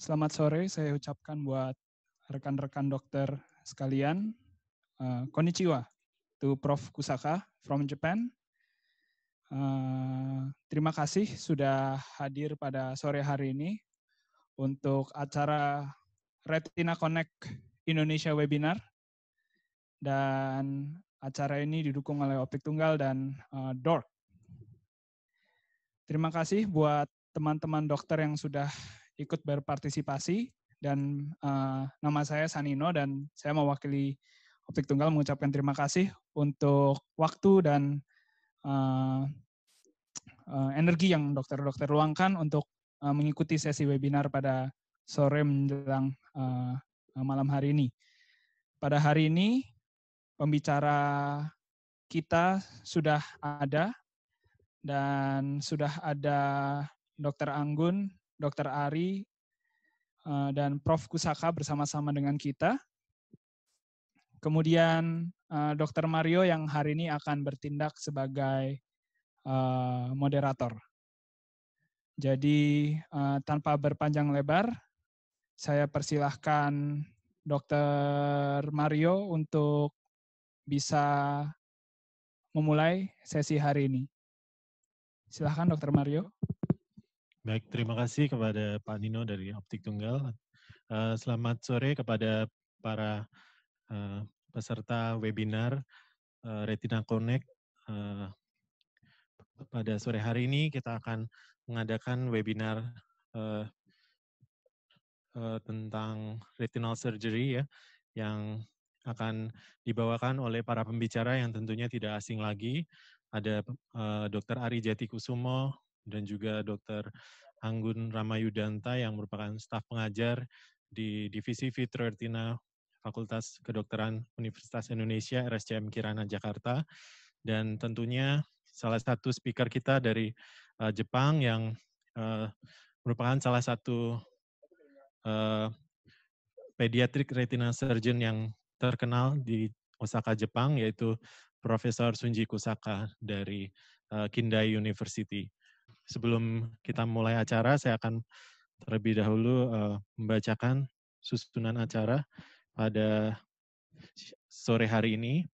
Selamat sore, saya ucapkan buat rekan-rekan dokter sekalian. Uh, konnichiwa to Prof. Kusaka from Japan. Uh, terima kasih sudah hadir pada sore hari ini untuk acara Retina Connect Indonesia Webinar. Dan acara ini didukung oleh Optik Tunggal dan uh, eh, DORC. Terima kasih buat teman-teman dokter yang sudah ikut berpartisipasi dan uh, nama saya Sanino dan saya mewakili Optik Tunggal mengucapkan terima kasih untuk waktu dan uh, uh, energi yang dokter-dokter luangkan untuk uh, mengikuti sesi webinar pada sore menjelang uh, malam hari ini. Pada hari ini pembicara kita sudah ada dan sudah ada Dr. Anggun Dr. Ari eh, dan Prof. Kusaka bersama-sama dengan kita. Kemudian eh, Dr. Mario yang hari ini akan bertindak sebagai eh, moderator. Jadi tanpa berpanjang lebar, saya persilahkan Dr. Mario untuk bisa memulai sesi hari ini. Silahkan Dr. Mario. Baik, terima kasih kepada Pak Nino dari Optik Tunggal. Eh, selamat sore kepada para eh, peserta webinar eh, Retina Connect. pada sore hari ini kita akan mengadakan webinar tentang retinal surgery ya, yang akan dibawakan oleh para pembicara yang tentunya tidak asing lagi. Ada uh, Dr. Ari Jati Kusumo, dan juga Dr. Anggun Ramayudanta yang merupakan staf pengajar di Divisi Fitro Ertina Fakultas Kedokteran Universitas Indonesia RSCM Kirana Jakarta dan tentunya salah satu speaker kita dari uh, Jepang yang uh, merupakan salah satu uh, pediatric retina surgeon yang terkenal di Osaka Jepang yaitu Profesor Sunji Kusaka dari uh, Kindai University sebelum kita mulai acara, saya akan terlebih dahulu uh, membacakan susunan acara pada sore hari ini.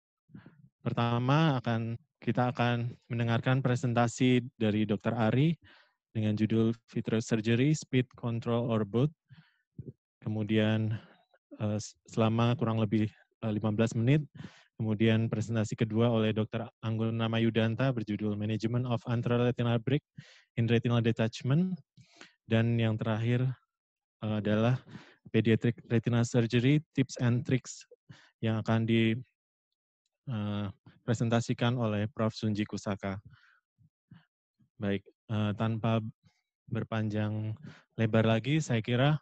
Pertama akan kita akan mendengarkan presentasi dari Dr. Ari dengan judul Vitro Surgery Speed Control or Both. Kemudian uh, selama kurang lebih uh, eh, 15 menit Kemudian presentasi kedua oleh Dr. Nama Yudanta berjudul Management of Retinal Break in Retinal Detachment. Dan yang terakhir eh, adalah Pediatric Retina Surgery Tips and Tricks yang akan dipresentasikan eh, oleh Prof. Sunji Kusaka. Baik, eh, tanpa berpanjang lebar lagi, saya kira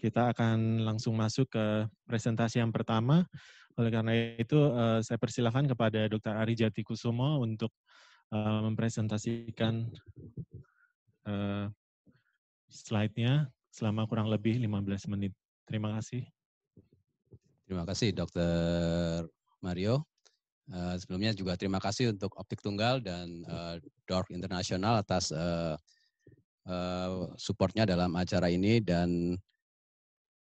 kita akan langsung masuk ke presentasi yang pertama, oleh karena itu, eh, saya persilahkan kepada Dr. Ari Jati Kusumo untuk eh, mempresentasikan eh, slide-nya selama kurang lebih 15 menit. Terima kasih. Terima kasih, Dr. Mario. sebelumnya juga terima kasih untuk Optik Tunggal dan uh, Internasional atas uh, uh, supportnya dalam acara ini dan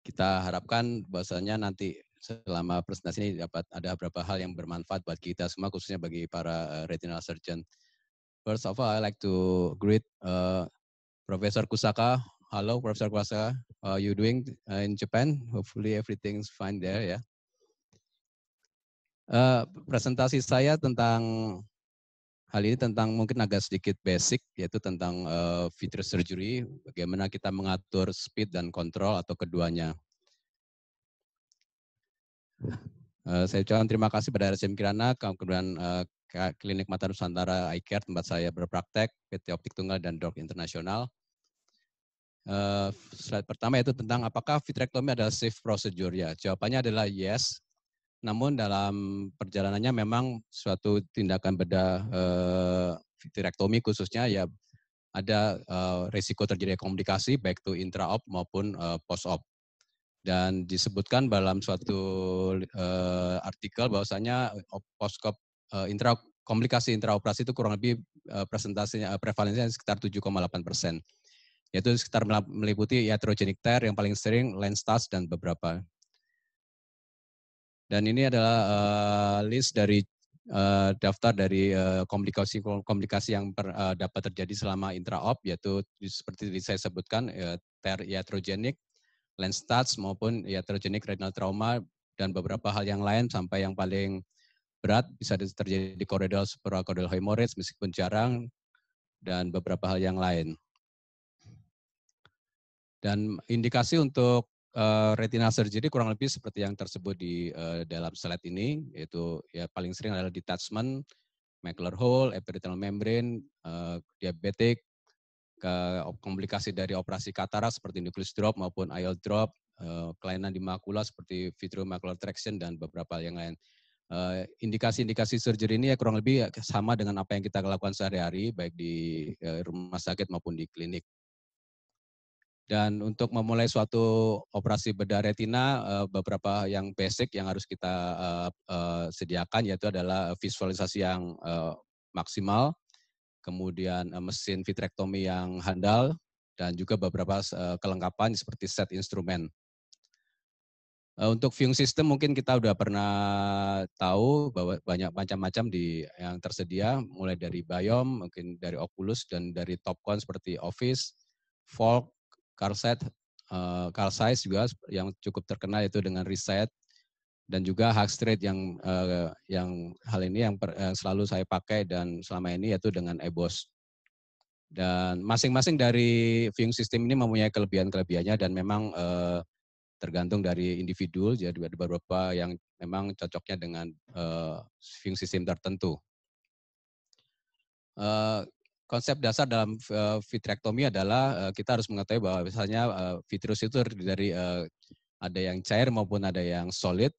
kita harapkan bahwasanya nanti selama presentasi ini dapat ada beberapa hal yang bermanfaat buat kita semua khususnya bagi para uh, retinal surgeon. First of all, I like to greet uh, eh, Professor Kusaka. Hello, Professor Kusaka. How are you doing eh, in Japan? Hopefully everything's fine there ya. Yeah. Uh, presentasi saya tentang hal ini tentang mungkin agak sedikit basic yaitu tentang uh, feature surgery bagaimana kita mengatur speed dan kontrol atau keduanya Eh, saya ucapkan terima kasih pada RSM Kirana, kemudian eh, Klinik Mata Nusantara Eye tempat saya berpraktek, PT Optik Tunggal dan Dok Internasional. Eh, slide pertama itu tentang apakah vitrectomy adalah safe procedure ya. Jawabannya adalah yes. Namun dalam perjalanannya memang suatu tindakan beda vitrectomy khususnya ya ada uh, risiko terjadi komplikasi baik itu intra-op maupun uh, post-op dan disebutkan dalam suatu uh, artikel bahwasanya eh, poskop uh, intra komplikasi intraoperasi itu kurang lebih uh, presentasinya uh, prevalensinya sekitar 7,8 persen yaitu sekitar meliputi iatrogenic tear yang paling sering lenstase dan beberapa dan ini adalah uh, list dari uh, daftar dari uh, komplikasi komplikasi yang per, uh, dapat terjadi selama intraop yaitu seperti yang saya sebutkan uh, ter iatrogenik lens touch maupun iatrogenic ya retinal trauma dan beberapa hal yang lain sampai yang paling berat bisa terjadi di koridor supracordal hemorrhage meskipun jarang dan beberapa hal yang lain. Dan indikasi untuk uh, eh, retina surgery kurang lebih seperti yang tersebut di uh, dalam slide ini yaitu ya paling sering adalah detachment, macular hole, epiretinal membrane, uh, eh, diabetic, ke komplikasi dari operasi katarak seperti nucleus drop maupun IOL drop, eh, kelainan di makula seperti vitreomacular traction dan beberapa yang lain. Eh, indikasi-indikasi surgery ini ya kurang lebih sama dengan apa yang kita lakukan sehari-hari baik di eh, rumah sakit maupun di klinik. Dan untuk memulai suatu operasi bedah retina, beberapa yang basic yang harus kita sediakan yaitu adalah visualisasi yang maksimal, kemudian eh, mesin vitrektomi yang handal, dan juga beberapa eh, kelengkapan seperti set instrumen. Eh, untuk viewing system mungkin kita sudah pernah tahu bahwa banyak macam-macam di yang tersedia, mulai dari Biom, mungkin dari Oculus dan dari Topcon seperti Office, Volk, Carset, Carl Zeiss juga yang cukup terkenal itu dengan Reset, dan juga hack street yang uh, yang hal ini yang per, yang eh, selalu saya pakai dan selama ini yaitu dengan EBOS. Dan masing-masing dari viewing system ini mempunyai kelebihan-kelebihannya dan memang uh, tergantung dari individu jadi ada beberapa yang memang cocoknya dengan uh, viewing system tertentu. Uh, konsep dasar dalam uh, vitrectomy adalah uh, kita harus mengetahui bahwa misalnya uh, vitreous itu dari uh, ada yang cair maupun ada yang solid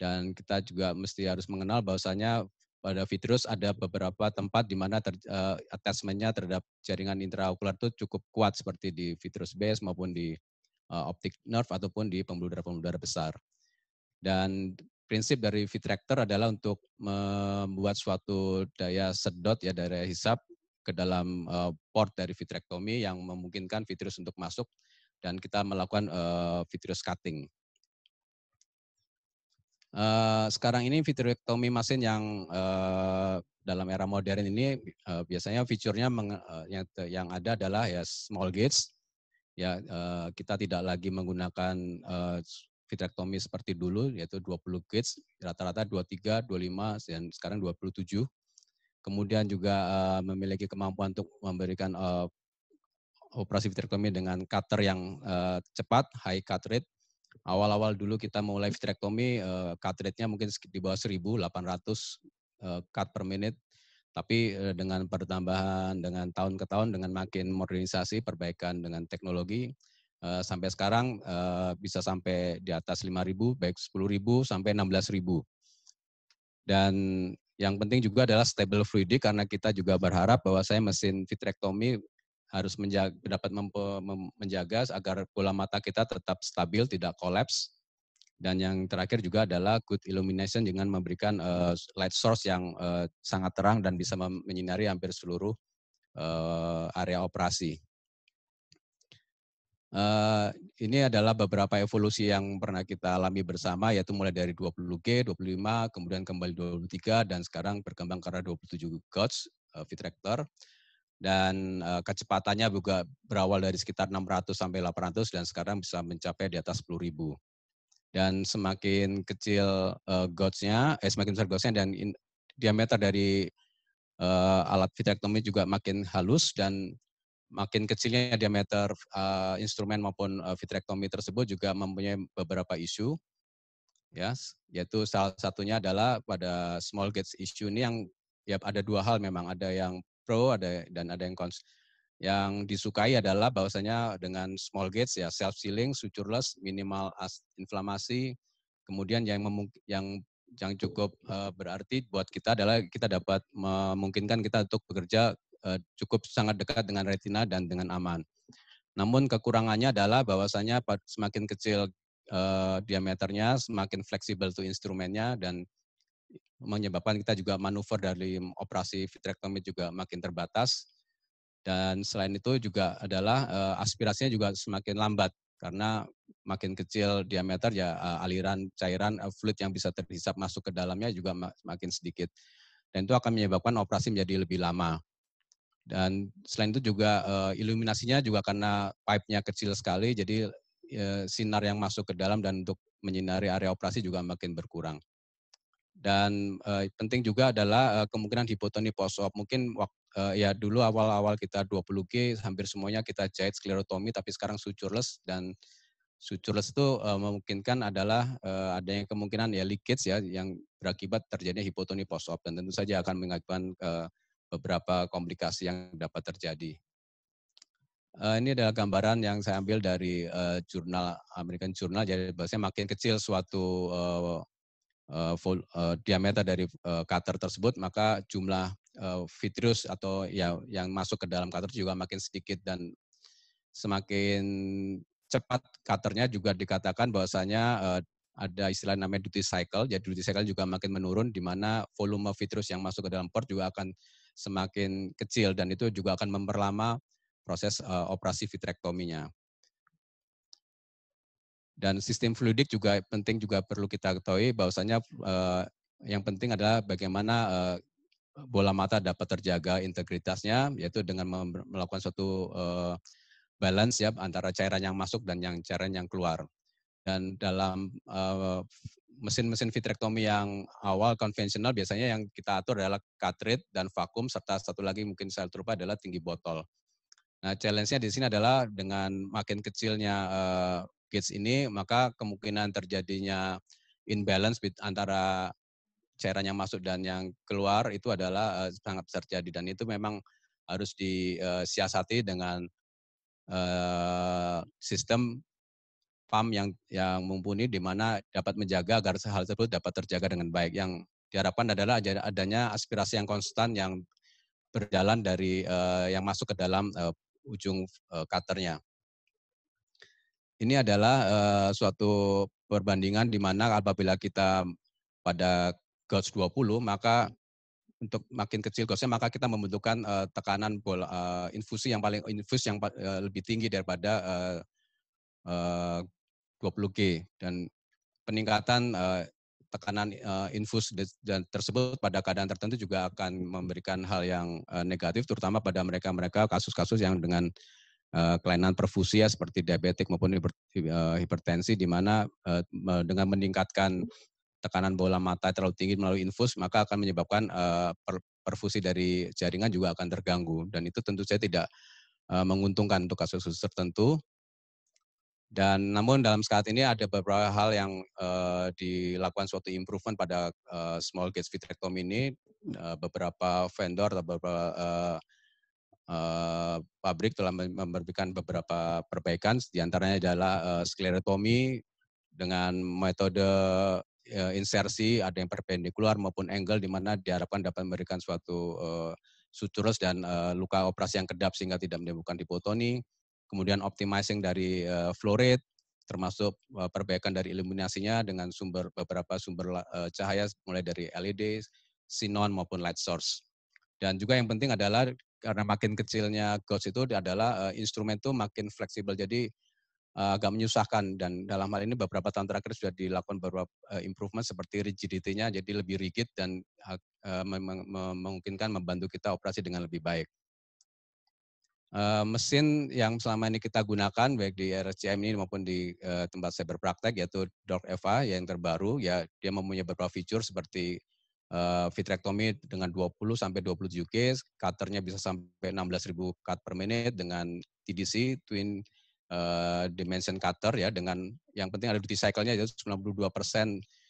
dan kita juga mesti harus mengenal bahwasanya pada vitreous ada beberapa tempat di mana ter, uh, attachment-nya terhadap jaringan intraokular itu cukup kuat seperti di vitreous base maupun di uh, optic nerve ataupun di pembuluh-darah-pembuluh darah besar. Dan prinsip dari vitrector adalah untuk membuat suatu daya sedot ya daya hisap ke dalam uh, port dari vitrektomi yang memungkinkan vitreous untuk masuk dan kita melakukan uh, vitreous cutting. Eh, sekarang ini vitrectomy mesin yang uh, dalam era modern ini uh, biasanya fiturnya uh, yang yang ada adalah ya small gauge. Ya uh, kita tidak lagi menggunakan uh, vitrectomy seperti dulu yaitu 20 gauge, rata-rata 23, 25 dan sekarang 27. Kemudian juga uh, memiliki kemampuan untuk memberikan uh, operasi vitrectomy dengan cutter yang uh, cepat, high cut rate awal-awal dulu kita mau live trackomi uh, eh, cut rate-nya mungkin di bawah 1.800 uh, eh, cut per menit. Tapi eh, dengan pertambahan, dengan tahun ke tahun, dengan makin modernisasi, perbaikan dengan teknologi, sampai sekarang bisa sampai di atas 5.000, baik 10.000 sampai 16.000. Dan yang penting juga adalah stable fluidik karena kita juga berharap bahwa saya mesin vitrectomy harus menjaga, dapat menjaga agar bola mata kita tetap stabil, tidak kolaps. Dan yang terakhir juga adalah good illumination dengan memberikan uh, light source yang uh, sangat terang dan bisa menyinari hampir seluruh uh, area operasi. Uh, ini adalah beberapa evolusi yang pernah kita alami bersama, yaitu mulai dari 20G, 25, kemudian kembali 23, dan sekarang berkembang karena 27 GHz uh, feed dan uh, kecepatannya juga berawal dari sekitar 600 sampai 800 dan sekarang bisa mencapai di atas 10.000. Dan semakin kecil uh, eh, gouge eh, semakin besar gotsnya dan in, diameter dari uh, alat vitrectomy juga makin halus dan makin kecilnya diameter uh, instrumen maupun uh, vitrectomy tersebut juga mempunyai beberapa isu ya yes, yaitu salah satunya adalah pada small gauge issue ini yang ya ada dua hal memang ada yang pro ada dan ada yang cons yang disukai adalah bahwasanya dengan small gates ya self sealing sutureless minimal as inflamasi kemudian yang yang yang cukup uh, berarti buat kita adalah kita dapat memungkinkan kita untuk bekerja uh, cukup sangat dekat dengan retina dan dengan aman. Namun kekurangannya adalah bahwasanya semakin kecil uh, diameternya, semakin fleksibel tuh instrumennya dan menyebabkan kita juga manuver dari operasi vitrectomy juga makin terbatas. Dan selain itu juga adalah uh, aspirasinya juga semakin lambat karena makin kecil diameter ya uh, aliran cairan uh, fluid yang bisa terhisap masuk ke dalamnya juga makin sedikit. Dan itu akan menyebabkan operasi menjadi lebih lama. Dan selain itu juga uh, iluminasinya juga karena pipe-nya kecil sekali jadi uh, sinar yang masuk ke dalam dan untuk menyinari area operasi juga makin berkurang dan uh, penting juga adalah uh, kemungkinan hipotoni post op. Mungkin uh, ya dulu awal-awal kita 20G hampir semuanya kita jahit sklerotomi tapi sekarang sutureless dan sutureless itu uh, memungkinkan adalah uh, adanya kemungkinan ya leakage ya yang berakibat terjadinya hipotoni post op dan tentu saja akan mengakibatkan uh, beberapa komplikasi yang dapat terjadi. Uh, ini adalah gambaran yang saya ambil dari uh, jurnal American Journal. Jadi bahasanya makin kecil suatu uh, uh, vol, uh, diameter dari uh, cutter tersebut, maka jumlah uh, vitreous atau ya yang masuk ke dalam cutter juga makin sedikit dan semakin cepat cutternya juga dikatakan bahwasanya uh, ada istilah namanya duty cycle, jadi duty cycle juga makin menurun di mana volume vitreous yang masuk ke dalam port juga akan semakin kecil dan itu juga akan memperlama proses uh, operasi vitrektominya. Dan sistem fluidik juga penting juga perlu kita ketahui bahwasanya eh, yang penting adalah bagaimana eh, bola mata dapat terjaga integritasnya yaitu dengan melakukan suatu eh, balance ya antara cairan yang masuk dan yang cairan yang keluar. Dan dalam eh, mesin-mesin vitrektomi yang awal konvensional biasanya yang kita atur adalah cartridge dan vakum serta satu lagi mungkin saya terlupa adalah tinggi botol. Nah, challenge-nya di sini adalah dengan makin kecilnya eh, kids ini, maka kemungkinan terjadinya imbalance antara cairan yang masuk dan yang keluar itu adalah uh, sangat besar terjadi dan itu memang harus disiasati eh, dengan uh, sistem pump yang yang mumpuni di mana dapat menjaga agar hal tersebut dapat terjaga dengan baik. Yang diharapkan adalah adanya aspirasi yang konstan yang berjalan dari uh, yang masuk ke dalam uh, ujung uh, cutternya ini adalah uh, suatu perbandingan di mana apabila kita pada gauge 20 maka untuk makin kecil gauge maka kita membutuhkan uh, tekanan bola uh, infusi yang paling infus yang uh, lebih tinggi daripada uh, uh, 20G dan peningkatan uh, tekanan uh, infus dan tersebut pada keadaan tertentu juga akan memberikan hal yang uh, negatif terutama pada mereka-mereka kasus-kasus yang dengan Eh, kelainan perfusi seperti diabetik maupun eh, hipertensi di mana eh, dengan meningkatkan tekanan bola mata terlalu tinggi melalui infus maka akan menyebabkan perfusi dari jaringan juga akan terganggu dan itu tentu saja tidak menguntungkan untuk kasus-kasus tertentu dan namun dalam saat ini ada beberapa hal yang dilakukan suatu improvement pada small gauge vitrectomy ini. beberapa vendor atau beberapa Eh, pabrik telah memberikan beberapa perbaikan, diantaranya adalah eh, sklerotomi dengan metode eh, insersi, ada yang perpendikular maupun angle, di mana diharapkan dapat memberikan suatu uh, suturus dan luka operasi yang kedap sehingga tidak menimbulkan dipotoni. Kemudian optimizing dari uh, flow rate, termasuk perbaikan dari iluminasinya dengan sumber beberapa sumber cahaya mulai dari LED, xenon maupun light source. Dan juga yang penting adalah karena makin kecilnya gos itu adalah uh, instrumen itu makin fleksibel. Jadi uh, agak menyusahkan dan dalam hal ini beberapa tahun terakhir sudah dilakukan beberapa uh, improvement seperti rigidity-nya jadi lebih rigid dan uh, memungkinkan membantu kita operasi dengan lebih baik. Uh, mesin yang selama ini kita gunakan baik di RSCM ini maupun di uh, tempat saya berpraktek yaitu Dork Eva yang terbaru ya dia mempunyai beberapa fitur seperti uh, eh, vitrectomy dengan 20 sampai 27 case, cutternya bisa sampai 16.000 cut per menit dengan TDC twin uh, dimension cutter ya dengan yang penting ada duty cycle-nya yaitu 92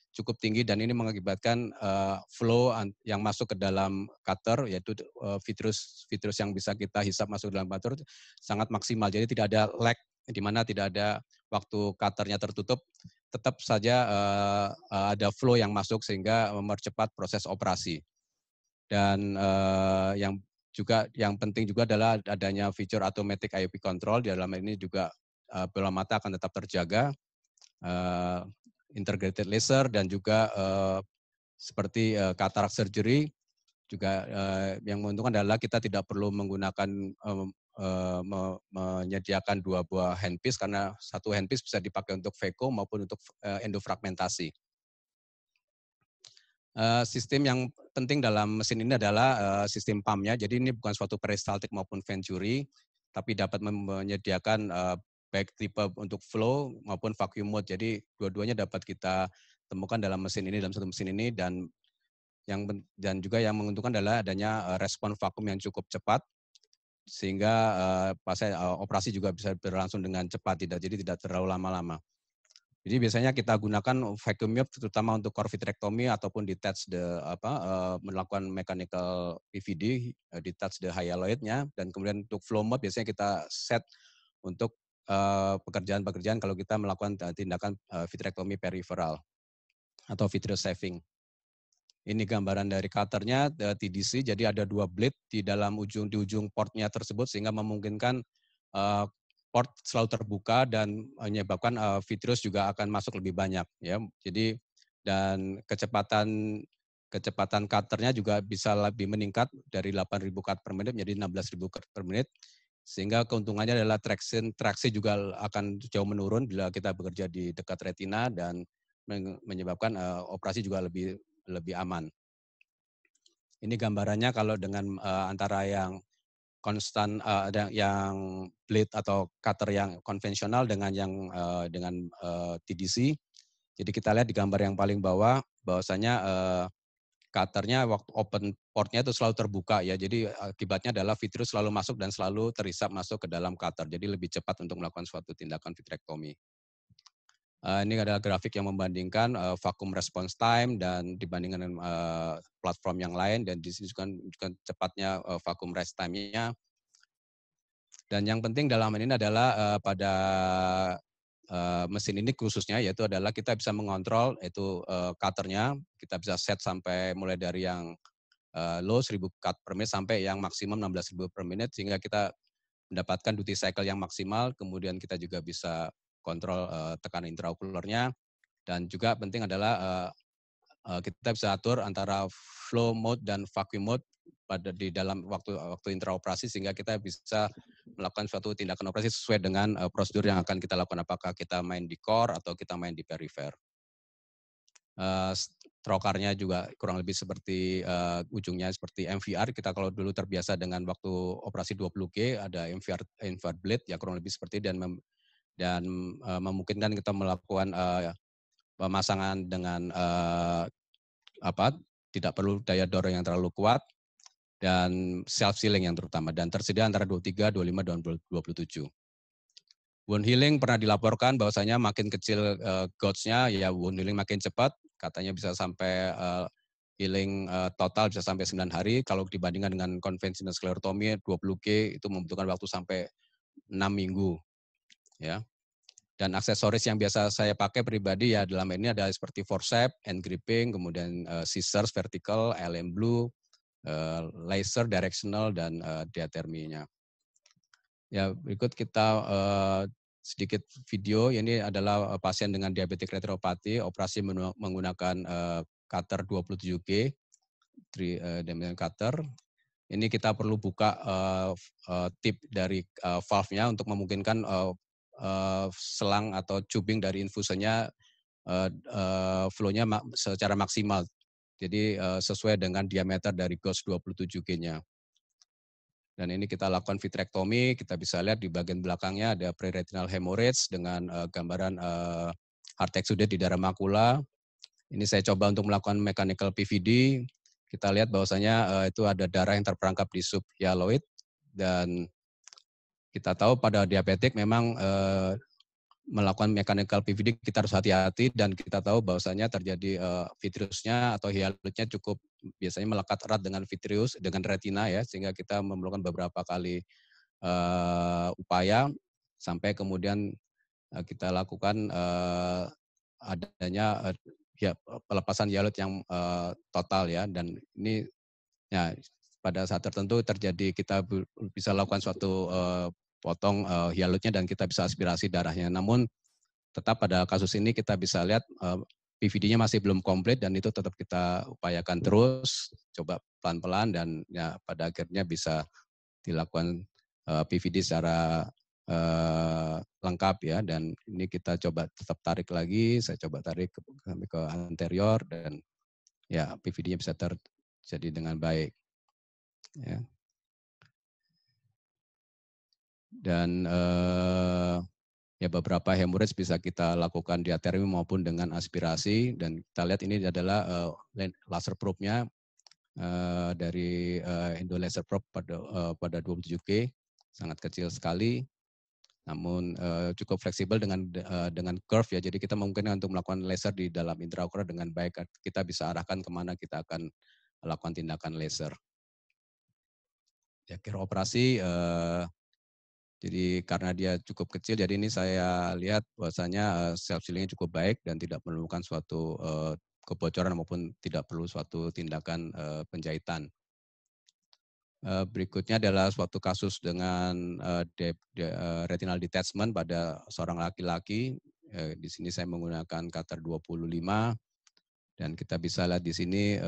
cukup tinggi dan ini mengakibatkan uh, flow yang masuk ke dalam cutter yaitu uh, vitrus vitrus yang bisa kita hisap masuk dalam cutter sangat maksimal jadi tidak ada lag di mana tidak ada waktu cutternya tertutup tetap saja uh, ada flow yang masuk sehingga mempercepat proses operasi. Dan uh, yang juga yang penting juga adalah adanya fitur automatic IOP control di dalam ini juga uh, bola mata akan tetap terjaga, uh, integrated laser dan juga uh, seperti uh, cataract surgery juga uh, yang menguntungkan adalah kita tidak perlu menggunakan um, Eh, me menyediakan dua buah handpiece karena satu handpiece bisa dipakai untuk veko maupun untuk uh, endofragmentasi. Uh, sistem yang penting dalam mesin ini adalah uh, sistem pumpnya. Jadi ini bukan suatu peristaltik maupun venturi, tapi dapat menyediakan uh, baik tipe untuk flow maupun vacuum mode. Jadi dua-duanya dapat kita temukan dalam mesin ini dalam satu mesin ini dan yang dan juga yang menguntungkan adalah adanya respon vakum yang cukup cepat sehingga uh, eh, pasien uh, operasi juga bisa berlangsung dengan cepat tidak jadi tidak terlalu lama-lama. Jadi biasanya kita gunakan vacuum mop terutama untuk core vitrectomy ataupun detach the apa uh, melakukan mechanical PVD uh, eh, detach the hyaloidnya dan kemudian untuk flow mode biasanya kita set untuk pekerjaan-pekerjaan uh, kalau kita melakukan tindakan uh, vitrectomy peripheral atau vitreous saving. Ini gambaran dari cutternya e, TDC, jadi ada dua blade di dalam ujung di ujung portnya tersebut sehingga memungkinkan e, port selalu terbuka dan menyebabkan uh, e, virus juga akan masuk lebih banyak ya. Jadi dan kecepatan kecepatan cutternya juga bisa lebih meningkat dari 8.000 cut per menit menjadi 16.000 cut per menit sehingga keuntungannya adalah traction traksi juga akan jauh menurun bila kita bekerja di dekat retina dan menyebabkan operasi juga lebih lebih aman. Ini gambarannya kalau dengan uh, antara yang konstan uh, yang blade atau cutter yang konvensional dengan yang uh, dengan uh, TDC. Jadi kita lihat di gambar yang paling bawah bahwasanya uh, cutternya waktu open portnya itu selalu terbuka ya. Jadi akibatnya adalah virus selalu masuk dan selalu terisap masuk ke dalam cutter. Jadi lebih cepat untuk melakukan suatu tindakan vitrektomi. Uh, ini adalah grafik yang membandingkan uh, vakum response time dan dibandingkan dengan uh, platform yang lain dan di sini juga, cepatnya uh, vakum rest time-nya. Dan yang penting dalam ini adalah uh, pada uh, mesin ini khususnya yaitu adalah kita bisa mengontrol itu uh, cutternya, kita bisa set sampai mulai dari yang uh, low 1000 cut per menit sampai yang maksimum 16.000 per menit sehingga kita mendapatkan duty cycle yang maksimal, kemudian kita juga bisa kontrol uh, tekanan intraokulernya dan juga penting adalah uh, uh, kita bisa atur antara flow mode dan vacuum mode pada di dalam waktu waktu intraoperasi sehingga kita bisa melakukan suatu tindakan operasi sesuai dengan uh, prosedur yang akan kita lakukan apakah kita main di core atau kita main di perifer. Uh, trokarnya juga kurang lebih seperti uh, ujungnya seperti MVR. Kita kalau dulu terbiasa dengan waktu operasi 20G ada MVR, MVR blade ya kurang lebih seperti dan dan uh, memungkinkan kita melakukan uh, pemasangan dengan uh, apa tidak perlu daya dorong yang terlalu kuat dan self sealing yang terutama dan tersedia antara 23, 25 dan 27. Wound healing pernah dilaporkan bahwasanya makin kecil uh, gouge-nya ya wound healing makin cepat, katanya bisa sampai uh, healing uh, total bisa sampai 9 hari kalau dibandingkan dengan konvensional sklerotomi 20 k itu membutuhkan waktu sampai 6 minggu ya. Dan aksesoris yang biasa saya pakai pribadi ya dalam ini ada seperti forceps, hand gripping, kemudian uh, scissors vertical, LM blue, uh, laser directional dan uh, eh, diaterminya. Ya, berikut kita uh, sedikit video. Ini adalah pasien dengan diabetik retropati, operasi menggunakan uh, cutter 27G, three cutter. Ini kita perlu buka uh, uh, tip dari uh, valve-nya untuk memungkinkan uh, uh, selang atau cubing dari infusenya uh, uh, flow-nya ma secara maksimal. Jadi uh, sesuai dengan diameter dari GOS 27G-nya. Dan ini kita lakukan vitrektomi, kita bisa lihat di bagian belakangnya ada preretinal hemorrhage dengan uh, gambaran uh, sudah di darah makula. Ini saya coba untuk melakukan mechanical PVD. Kita lihat bahwasanya uh, itu ada darah yang terperangkap di subhyaloid dan kita tahu pada diabetik memang eh, melakukan mechanical PVD kita harus hati-hati dan kita tahu bahwasanya terjadi eh, vitriusnya atau hialutnya cukup biasanya melekat erat dengan vitrius dengan retina ya sehingga kita memerlukan beberapa kali eh, upaya sampai kemudian eh, kita lakukan eh, adanya eh, ya, pelepasan hialut yang eh, total ya dan ini ya pada saat tertentu terjadi kita bisa lakukan suatu uh, potong uh, hialutnya dan kita bisa aspirasi darahnya. Namun tetap pada kasus ini kita bisa lihat uh, eh, PVD-nya masih belum komplit dan itu tetap kita upayakan terus, coba pelan-pelan dan ya pada akhirnya bisa dilakukan uh, eh, PVD secara uh, lengkap ya dan ini kita coba tetap tarik lagi, saya coba tarik ke, ke anterior dan ya PVD-nya bisa terjadi dengan baik. Ya dan eh, ya beberapa hemorrhage bisa kita lakukan diatermi maupun dengan aspirasi dan kita lihat ini adalah eh, laser probe-nya eh, dari eh, Indo laser probe pada eh, pada 27K sangat kecil sekali namun uh, cukup fleksibel dengan uh, dengan curve ya. Jadi kita mungkin untuk melakukan laser di dalam intraokular dengan baik. Kita bisa arahkan kemana kita akan melakukan tindakan laser. Ya, kira operasi uh, jadi karena dia cukup kecil, jadi ini saya lihat bahwasanya eh, self sealingnya cukup baik dan tidak menemukan suatu eh, kebocoran maupun tidak perlu suatu tindakan eh, penjahitan. Berikutnya adalah suatu kasus dengan retinal detachment pada seorang laki-laki. Di sini saya menggunakan cutter 25 dan kita bisa lihat di sini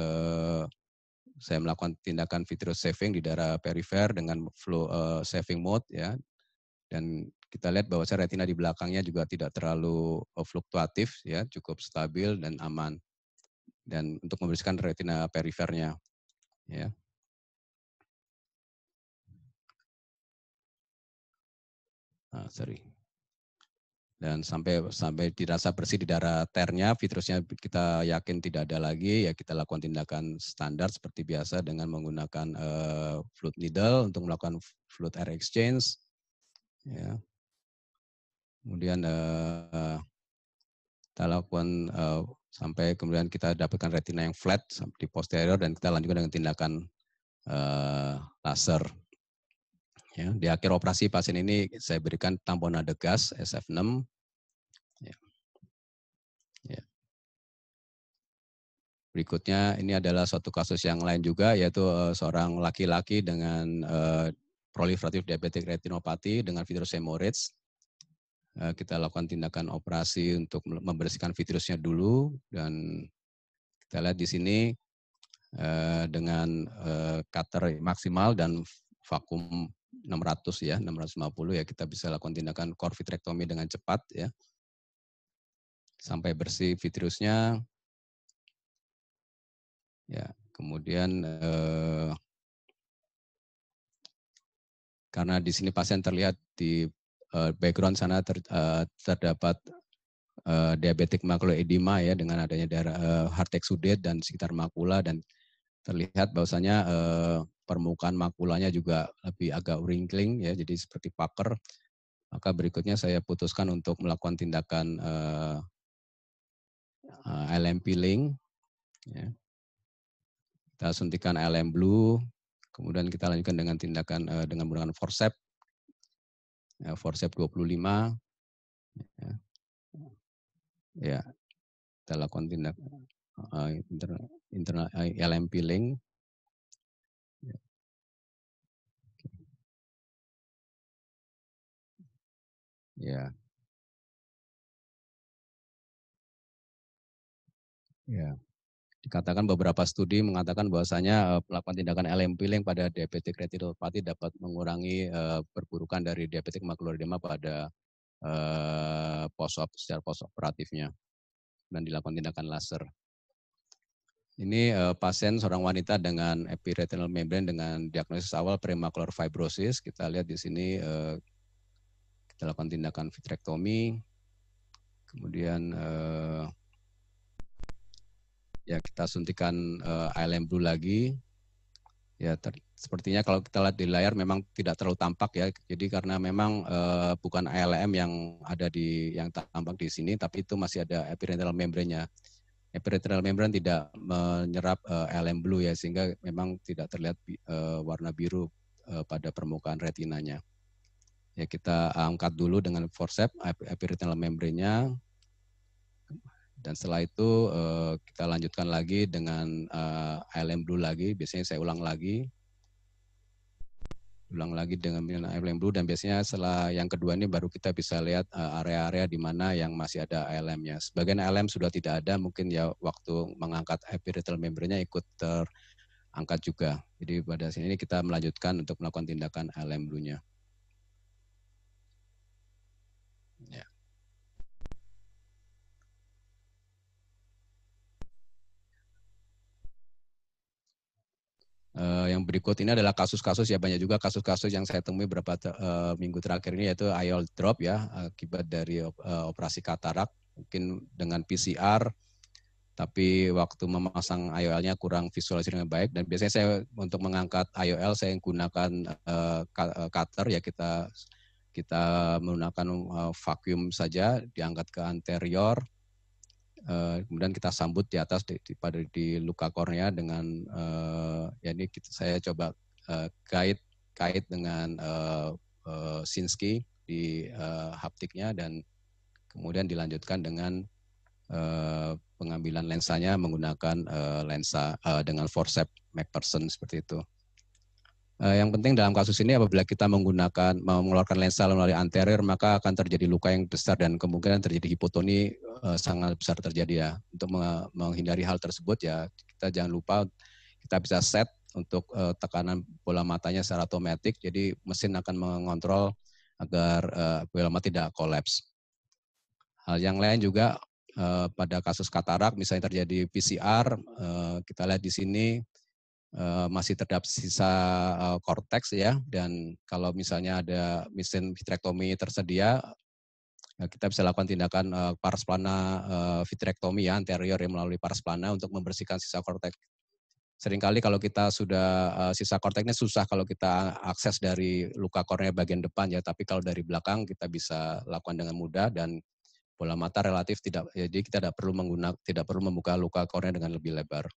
saya melakukan tindakan vitreous saving di daerah perifer dengan flow saving mode ya dan kita lihat bahwa retina di belakangnya juga tidak terlalu eh, fluktuatif ya cukup stabil dan aman dan untuk membersihkan retina perifernya ya ah, sorry dan sampai sampai dirasa bersih di darah ternya vitrusnya kita yakin tidak ada lagi ya kita lakukan tindakan standar seperti biasa dengan menggunakan uh, fluid needle untuk melakukan fluid air exchange ya kemudian uh, kita lakukan uh, sampai kemudian kita dapatkan retina yang flat di posterior dan kita lanjutkan dengan tindakan uh, laser ya di akhir operasi pasien ini saya berikan tamponade gas SF6 ya. ya. Berikutnya ini adalah suatu kasus yang lain juga yaitu uh, seorang laki-laki dengan uh, proliferatif diabetik retinopati dengan virus hemorrhage. Eh, kita lakukan tindakan operasi untuk membersihkan virusnya dulu dan kita lihat di sini eh, dengan eh, cutter maksimal dan vakum 600 ya, 650 ya kita bisa lakukan tindakan core vitrectomy dengan cepat ya. Sampai bersih vitrusnya. Ya, kemudian eh, karena di sini pasien terlihat di eh, background sana ter, eh, terdapat uh, diabetik edema ya dengan adanya darah uh, heart exudate dan sekitar makula dan terlihat bahwasanya uh, permukaan makulanya juga lebih agak wrinkling ya jadi seperti pucker. Maka berikutnya saya putuskan untuk melakukan tindakan uh, uh, LM peeling ya. Kita suntikan LM blue Kemudian kita lanjutkan dengan tindakan uh, dengan menggunakan forcep. Ya, forcep 25. Ya. ya. Kita lakukan tindak uh, inter, internal uh, eh, LM peeling. Ya. ya. Ya dikatakan beberapa studi mengatakan bahwasanya eh, melakukan tindakan LM peeling pada diabetik retinopati dapat mengurangi eh, perburukan dari macular edema pada eh, post op secara post operatifnya dan dilakukan tindakan laser. Ini pasien seorang wanita dengan epiretinal membrane dengan diagnosis awal premacular fibrosis. Kita lihat di sini kita lakukan tindakan vitrektomi. Kemudian ya kita suntikan uh, eh, ILM blue lagi ya ter, sepertinya kalau kita lihat di layar memang tidak terlalu tampak ya jadi karena memang uh, bukan ILM yang ada di yang tampak di sini tapi itu masih ada epiretinal membrannya. nya membran tidak menyerap uh, eh, ILM blue ya sehingga memang tidak terlihat uh, warna biru uh, pada permukaan retinanya ya kita angkat dulu dengan forceps epiretinal membrannya. Dan setelah itu eh, kita lanjutkan lagi dengan eh, LM Blue lagi. Biasanya saya ulang lagi. Ulang lagi dengan LM Blue dan biasanya setelah yang kedua ini baru kita bisa lihat eh, area-area uh, di mana yang masih ada lm nya Sebagian LM sudah tidak ada, mungkin ya waktu mengangkat epithelial membrane-nya ikut terangkat juga. Jadi pada sini kita melanjutkan untuk melakukan tindakan LM Blue-nya. Eh, yang berikut ini adalah kasus-kasus ya banyak juga kasus-kasus yang saya temui beberapa uh, minggu terakhir ini yaitu IOL drop ya akibat dari eh, operasi katarak mungkin dengan PCR tapi waktu memasang IOL-nya kurang visualisasi dengan baik dan biasanya saya untuk mengangkat IOL saya menggunakan uh, cutter ya kita kita menggunakan uh, vacuum saja diangkat ke anterior Eh, kemudian kita sambut di atas di, di, pada di luka kornea dengan uh, ya ini kita, saya coba uh, kait kait dengan uh, uh, Sinski di uh, haptiknya dan kemudian dilanjutkan dengan uh, pengambilan lensanya menggunakan uh, lensa uh, dengan forcep MacPherson seperti itu. Eh, yang penting dalam kasus ini apabila kita menggunakan mengeluarkan lensa melalui anterior maka akan terjadi luka yang besar dan kemungkinan terjadi hipotoni uh, sangat besar terjadi ya. Untuk menghindari hal tersebut ya kita jangan lupa kita bisa set untuk uh, tekanan bola matanya secara otomatis jadi mesin akan mengontrol agar uh, bola mata tidak kolaps. Hal yang lain juga pada kasus katarak misalnya terjadi PCR kita lihat di sini Eh, masih terdapat sisa korteks eh, ya dan kalau misalnya ada mesin vitrektomi tersedia eh, kita bisa lakukan tindakan uh, pars plana uh, vitrektomi ya anterior yang melalui pars plana untuk membersihkan sisa korteks. Seringkali kalau kita sudah sisa korteksnya susah kalau kita akses dari luka kornea bagian depan ya, tapi kalau dari belakang kita bisa lakukan dengan mudah dan bola mata relatif tidak jadi kita tidak perlu menggunakan tidak perlu membuka luka kornea dengan lebih lebar.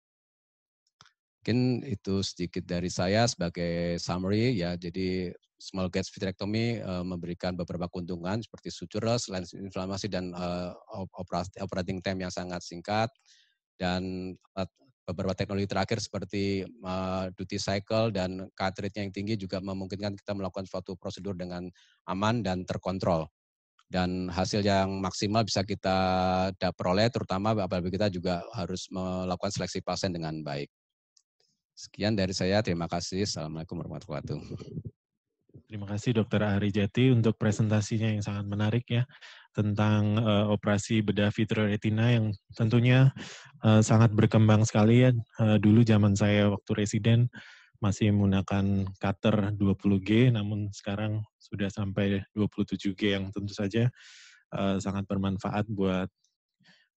Mungkin itu sedikit dari saya sebagai summary ya. Jadi small gauge vitrectomy uh, memberikan beberapa keuntungan seperti sutureless, lens inflamasi dan uh, operating time yang sangat singkat dan uh, beberapa teknologi terakhir seperti uh, duty cycle dan cartridge yang tinggi juga memungkinkan kita melakukan suatu prosedur dengan aman dan terkontrol dan hasil yang maksimal bisa kita peroleh terutama apabila kita juga harus melakukan seleksi pasien dengan baik. Sekian dari saya, terima kasih. Assalamualaikum warahmatullahi wabarakatuh. Terima kasih Dr. Ari Jati untuk presentasinya yang sangat menarik ya tentang uh, operasi bedah vitreoretina yang tentunya uh, sangat berkembang sekali ya. Uh, dulu zaman saya waktu residen masih menggunakan cutter 20G namun sekarang sudah sampai 27G yang tentu saja uh, sangat bermanfaat buat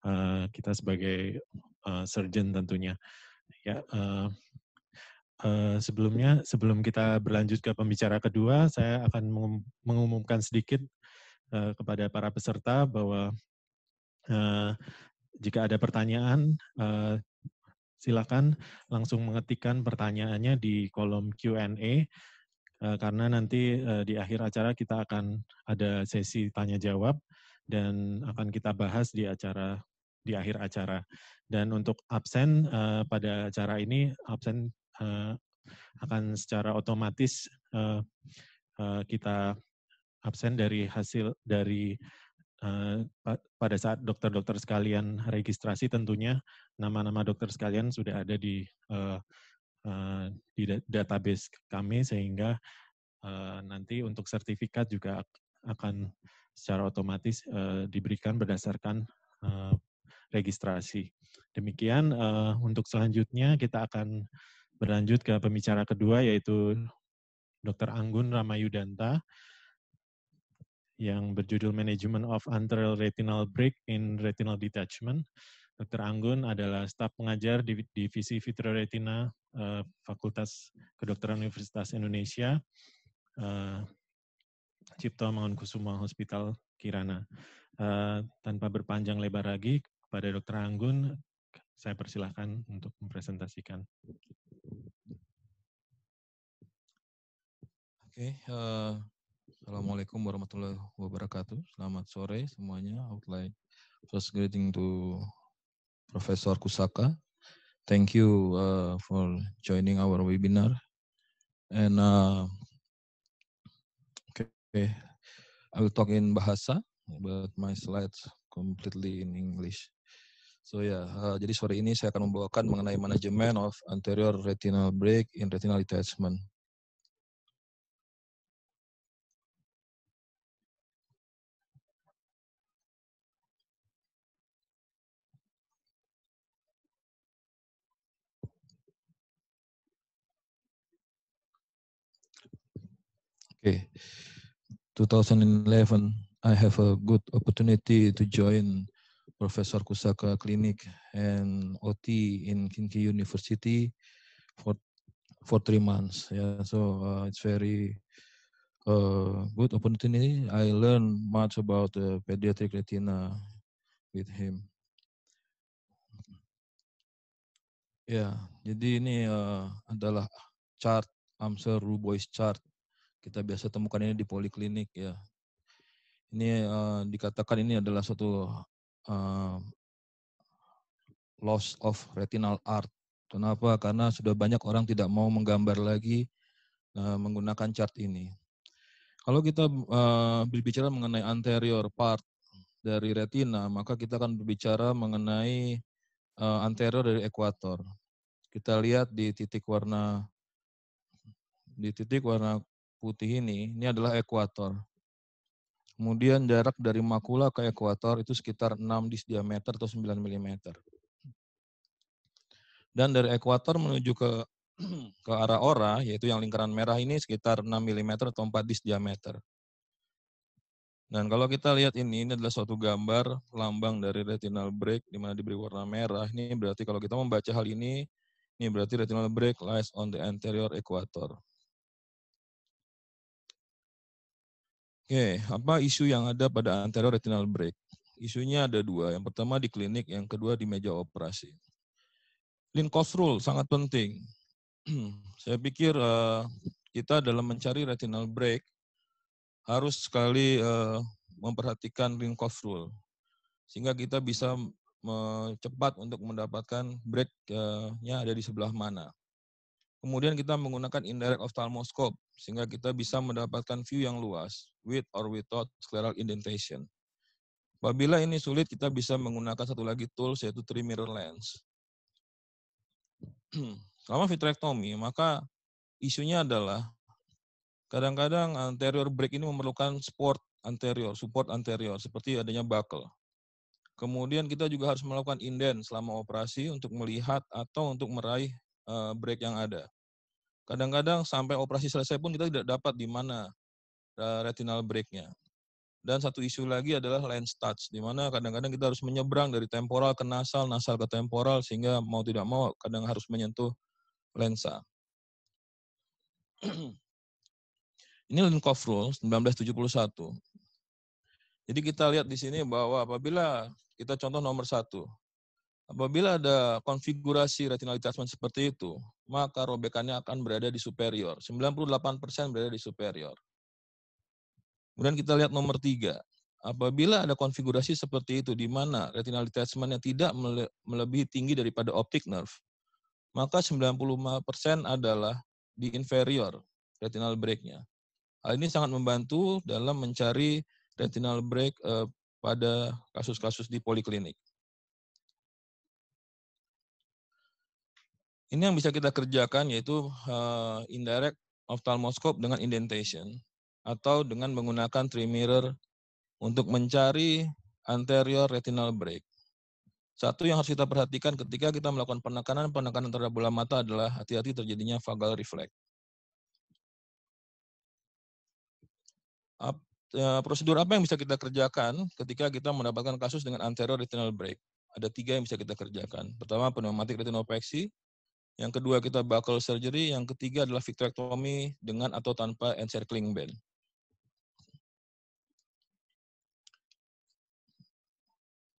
uh, kita sebagai uh, surgeon tentunya. Ya, uh, Eh, sebelumnya, sebelum kita berlanjut ke pembicara kedua, saya akan mengumumkan sedikit eh, kepada para peserta bahwa eh, jika ada pertanyaan, silakan langsung mengetikkan pertanyaannya di kolom Q&A karena nanti di akhir acara kita akan ada sesi tanya jawab dan akan kita bahas di acara di akhir acara. Dan untuk absen uh, pada acara ini absen uh, akan secara otomatis uh, uh, kita absen dari hasil dari uh, pa pada saat dokter-dokter sekalian registrasi tentunya nama-nama dokter sekalian sudah ada di uh, uh, di database kami sehingga uh, nanti untuk sertifikat juga akan secara otomatis uh, diberikan berdasarkan uh, registrasi. Demikian uh, untuk selanjutnya kita akan Berlanjut ke pembicara kedua yaitu Dr. Anggun Ramayudanta yang berjudul Management of Anterior Retinal Break in Retinal Detachment. Dr. Anggun adalah staf pengajar di Divisi Vitreoretina Retina eh, Fakultas Kedokteran Universitas Indonesia, eh, Cipto Mangunkusumo Hospital Kirana. Eh, tanpa berpanjang lebar lagi, kepada Dr. Anggun, saya persilahkan untuk mempresentasikan. Oke, okay, uh, eh, Assalamualaikum warahmatullahi wabarakatuh. Selamat sore semuanya. I would like first greeting to Profesor Kusaka. Thank you uh, for joining our webinar. And uh, okay, I will talk in Bahasa, but my slides completely in English. So ya, yeah, uh, jadi sore ini saya akan membawakan mengenai manajemen of anterior retinal break in retinal detachment. Okay, 2011, I have a good opportunity to join Profesor Kusaka klinik and OT in Kinki University for for three months. Yeah, so uh, it's very uh, good opportunity. I learn much about the uh, pediatric retina with him. Ya, yeah, jadi ini uh, adalah chart Amser Rubois chart. Kita biasa temukan ini di poliklinik ya. Ini uh, dikatakan ini adalah suatu uh, loss of retinal art. Kenapa? Karena sudah banyak orang tidak mau menggambar lagi uh, menggunakan chart ini. Kalau kita uh, berbicara mengenai anterior part dari retina, maka kita akan berbicara mengenai uh, anterior dari ekuator. Kita lihat di titik warna di titik warna putih ini, ini adalah ekuator. Kemudian jarak dari makula ke ekuator itu sekitar 6 dis diameter atau 9 mm. Dan dari ekuator menuju ke ke arah ora, yaitu yang lingkaran merah ini sekitar 6 mm atau 4 dis diameter. Dan kalau kita lihat ini, ini adalah suatu gambar lambang dari retinal break di mana diberi warna merah. Ini berarti kalau kita membaca hal ini, ini berarti retinal break lies on the anterior equator. Oke, apa isu yang ada pada anterior retinal break? Isunya ada dua. Yang pertama di klinik, yang kedua di meja operasi. cost rule sangat penting. Saya pikir eh, kita dalam mencari retinal break harus sekali uh, memperhatikan cost rule sehingga kita bisa mm, eh, cepat untuk mendapatkan breaknya ada di sebelah mana. Kemudian kita menggunakan indirect ophthalmoscope sehingga kita bisa mendapatkan view yang luas with or without scleral indentation. Apabila ini sulit, kita bisa menggunakan satu lagi tool yaitu three mirror lens. Selama vitrectomy, maka isunya adalah kadang-kadang anterior break ini memerlukan support anterior, support anterior seperti adanya buckle. Kemudian kita juga harus melakukan indent selama operasi untuk melihat atau untuk meraih Eh, break yang ada. Kadang-kadang sampai operasi selesai pun kita tidak dapat di mana uh, retinal breaknya. Dan satu isu lagi adalah lens touch, di mana kadang-kadang kita harus menyeberang dari temporal ke nasal, nasal ke temporal, sehingga mau tidak mau kadang harus menyentuh lensa. Ini Linkoff Rule 1971. Jadi kita lihat di sini bahwa apabila kita contoh nomor satu, Apabila ada konfigurasi retinal detachment seperti itu, maka robekannya akan berada di superior. 98% berada di superior. Kemudian kita lihat nomor tiga. Apabila ada konfigurasi seperti itu, di mana retinal detachmentnya tidak mele melebihi tinggi daripada optic nerve, maka 95% adalah di inferior retinal breaknya. Hal ini sangat membantu dalam mencari retinal break eh, pada kasus-kasus di poliklinik. Ini yang bisa kita kerjakan yaitu uh, indirect ophthalmoscope dengan indentation atau dengan menggunakan three untuk mencari anterior retinal break. Satu yang harus kita perhatikan ketika kita melakukan penekanan, penekanan terhadap bola mata adalah hati-hati terjadinya vagal refleks. Eh, prosedur apa yang bisa kita kerjakan ketika kita mendapatkan kasus dengan anterior retinal break? Ada tiga yang bisa kita kerjakan. Pertama, pneumatik retinopexy, yang kedua kita buckle surgery, yang ketiga adalah vitrectomy dengan atau tanpa encircling band.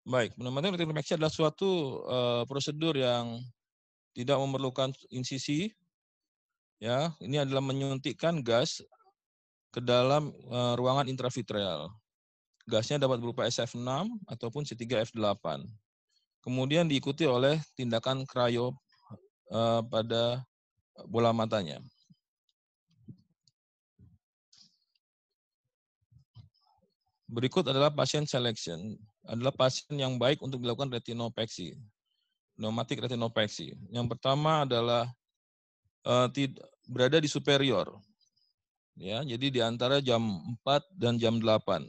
Baik, penemuan retinopexy adalah suatu uh, prosedur yang tidak memerlukan insisi. Ya, ini adalah menyuntikkan gas ke dalam uh, ruangan intravitreal. Gasnya dapat berupa SF6 ataupun C3F8. Kemudian diikuti oleh tindakan cryo Eh, pada bola matanya. Berikut adalah pasien selection, adalah pasien yang baik untuk dilakukan retinopeksi, pneumatik retinopeksi. Yang pertama adalah eh, berada di superior, ya, jadi di antara jam 4 dan jam 8.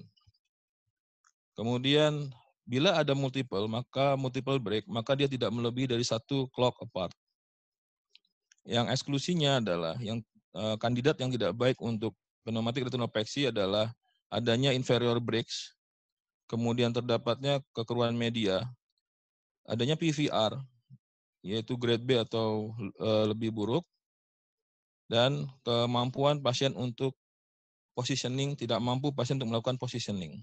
Kemudian bila ada multiple, maka multiple break, maka dia tidak melebihi dari satu clock apart yang eksklusinya adalah yang uh, kandidat yang tidak baik untuk pneumatik retinopeksi adalah adanya inferior brakes, kemudian terdapatnya kekeruan media, adanya PVR, yaitu grade B atau uh, lebih buruk, dan kemampuan pasien untuk positioning, tidak mampu pasien untuk melakukan positioning.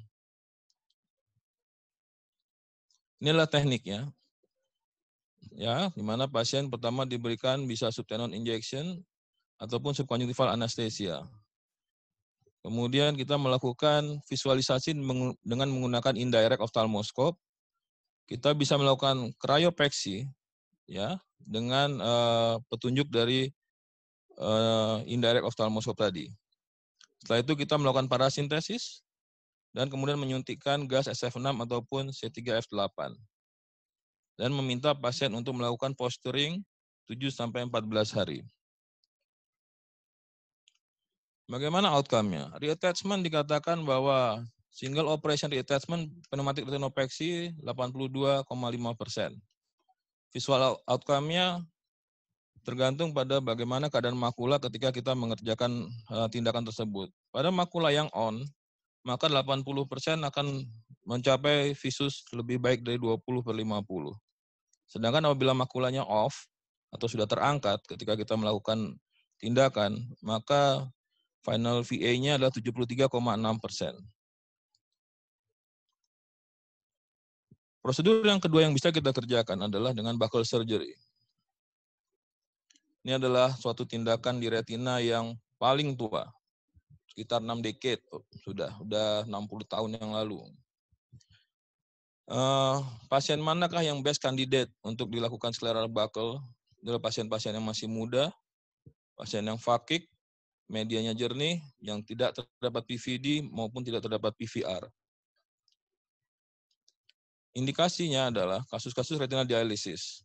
Inilah tekniknya ya, di mana pasien pertama diberikan bisa subtenon injection ataupun subconjunctival anestesia. Kemudian kita melakukan visualisasi dengan menggunakan indirect ophthalmoskop. Kita bisa melakukan cryopexy ya dengan uh, petunjuk dari uh, indirect ophthalmoskop tadi. Setelah itu kita melakukan parasintesis dan kemudian menyuntikkan gas SF6 ataupun C3F8 dan meminta pasien untuk melakukan posturing 7-14 hari. Bagaimana outcome-nya? Reattachment dikatakan bahwa single operation reattachment pneumatic retinopexy 82,5 persen. Visual outcome-nya tergantung pada bagaimana keadaan makula ketika kita mengerjakan eh, tindakan tersebut. Pada makula yang on, maka 80 persen akan mencapai visus lebih baik dari 20 per 50. Sedangkan apabila makulanya off atau sudah terangkat ketika kita melakukan tindakan, maka final VA-nya adalah 73,6 persen. Prosedur yang kedua yang bisa kita kerjakan adalah dengan buckle surgery. Ini adalah suatu tindakan di retina yang paling tua, sekitar 6 decade sudah, sudah 60 tahun yang lalu. Uh, pasien manakah yang best kandidat untuk dilakukan selera bakal? Adalah pasien-pasien yang masih muda, pasien yang fakik, medianya jernih, yang tidak terdapat PVD maupun tidak terdapat PVR. Indikasinya adalah kasus-kasus retinal dialisis.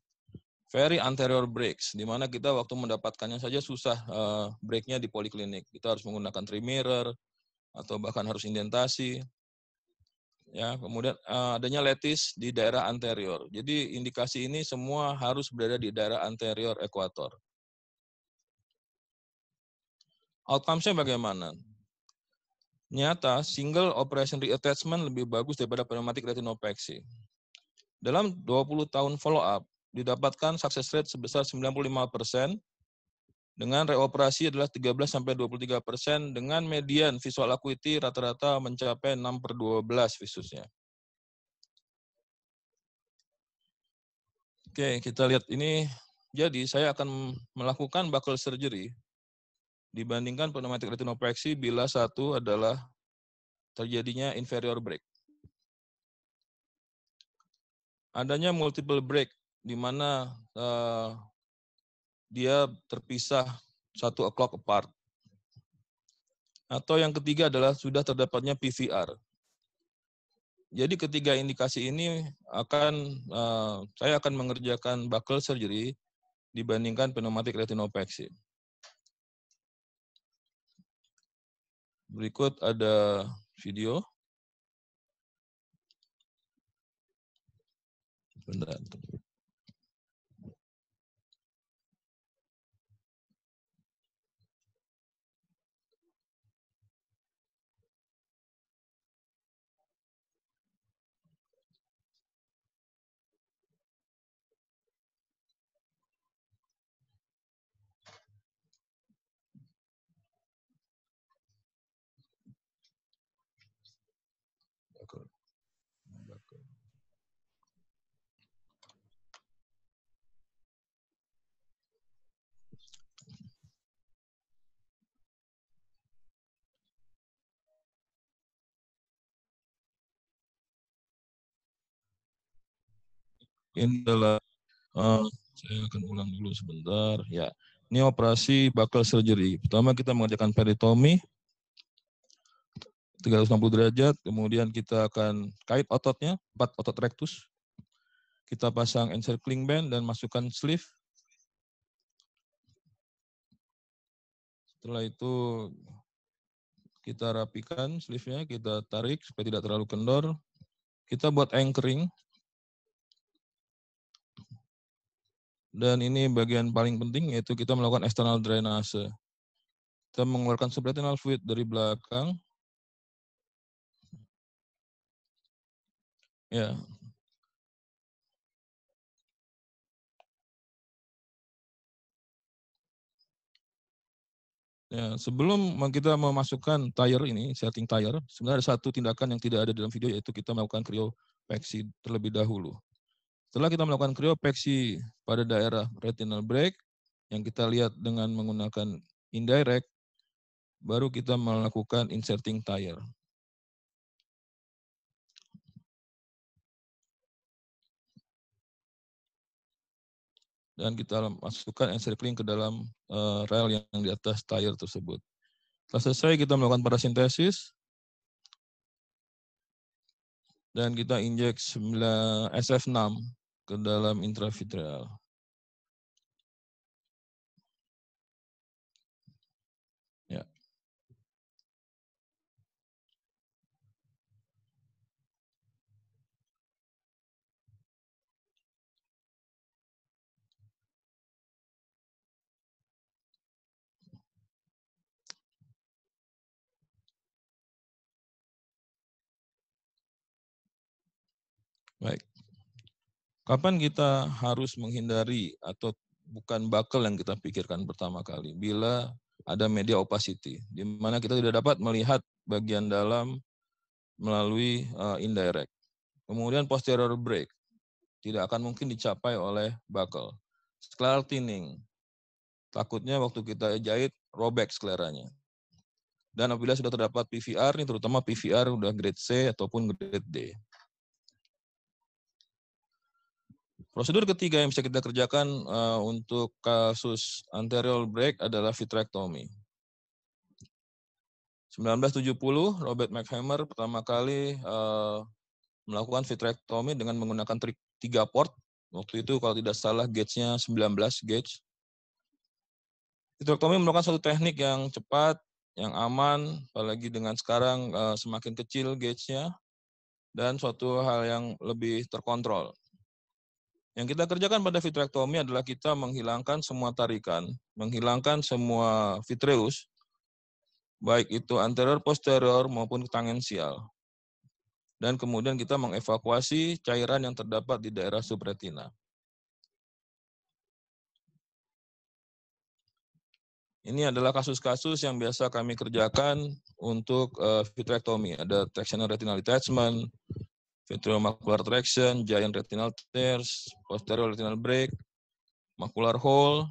Very anterior breaks, di mana kita waktu mendapatkannya saja susah eh, breaknya di poliklinik. Kita harus menggunakan trimirror atau bahkan harus indentasi ya kemudian uh, adanya letis di daerah anterior. Jadi indikasi ini semua harus berada di daerah anterior ekuator. outcome bagaimana? Nyata, single operation reattachment lebih bagus daripada pneumatic retinopexy. Dalam 20 tahun follow up, didapatkan success rate sebesar 95% dengan reoperasi adalah 13 sampai 23 persen dengan median visual acuity rata-rata mencapai 6 per 12 visusnya. Oke, kita lihat ini. Jadi saya akan melakukan buckle surgery dibandingkan pneumatic retinopeksi bila satu adalah terjadinya inferior break. Adanya multiple break di mana uh, dia terpisah satu o'clock apart. Atau yang ketiga adalah sudah terdapatnya PCR. Jadi ketiga indikasi ini akan uh, saya akan mengerjakan buckle surgery dibandingkan pneumatic retinopexy. Berikut ada video. ini adalah uh, saya akan ulang dulu sebentar ya ini operasi bakal surgery pertama kita mengerjakan peritomi 360 derajat kemudian kita akan kait ototnya empat otot rectus kita pasang encircling band dan masukkan sleeve setelah itu kita rapikan sleeve-nya, kita tarik supaya tidak terlalu kendor. Kita buat anchoring Dan ini bagian paling penting yaitu kita melakukan external drainase. Kita mengeluarkan subretinal fluid dari belakang. Ya, Ya, sebelum kita memasukkan tire ini, setting tire, sebenarnya ada satu tindakan yang tidak ada dalam video yaitu kita melakukan kriopeksi terlebih dahulu. Setelah kita melakukan kriopeksi pada daerah retinal break, yang kita lihat dengan menggunakan indirect, baru kita melakukan inserting tire. Dan kita masukkan encircling ke dalam uh, eh, rail yang di atas tire tersebut. Setelah selesai kita melakukan parasintesis, dan kita injek 9, SF6 ke dalam intravitreal. Ya. Baik. Kapan kita harus menghindari atau bukan bakal yang kita pikirkan pertama kali? Bila ada media opacity, di mana kita tidak dapat melihat bagian dalam melalui uh, indirect. Kemudian posterior break, tidak akan mungkin dicapai oleh bakal. Scleral thinning, takutnya waktu kita jahit robek skleranya. Dan apabila sudah terdapat PVR, ini terutama PVR udah grade C ataupun grade D. Prosedur ketiga yang bisa kita kerjakan uh, untuk kasus anterior break adalah vitrectomy. 1970, Robert McHammer pertama kali uh, melakukan vitrectomy dengan menggunakan trik tiga port. Waktu itu kalau tidak salah gauge-nya 19 gauge. Vitrectomy merupakan suatu teknik yang cepat, yang aman, apalagi dengan sekarang uh, semakin kecil gauge-nya, dan suatu hal yang lebih terkontrol. Yang kita kerjakan pada vitrektomi adalah kita menghilangkan semua tarikan, menghilangkan semua vitreus, baik itu anterior, posterior, maupun tangensial. Dan kemudian kita mengevakuasi cairan yang terdapat di daerah subretina. Ini adalah kasus-kasus yang biasa kami kerjakan untuk vitrektomi. Eh, vitrectomy. Ada tractional retinal detachment, macular traction, giant retinal tears, posterior retinal break, macular hole,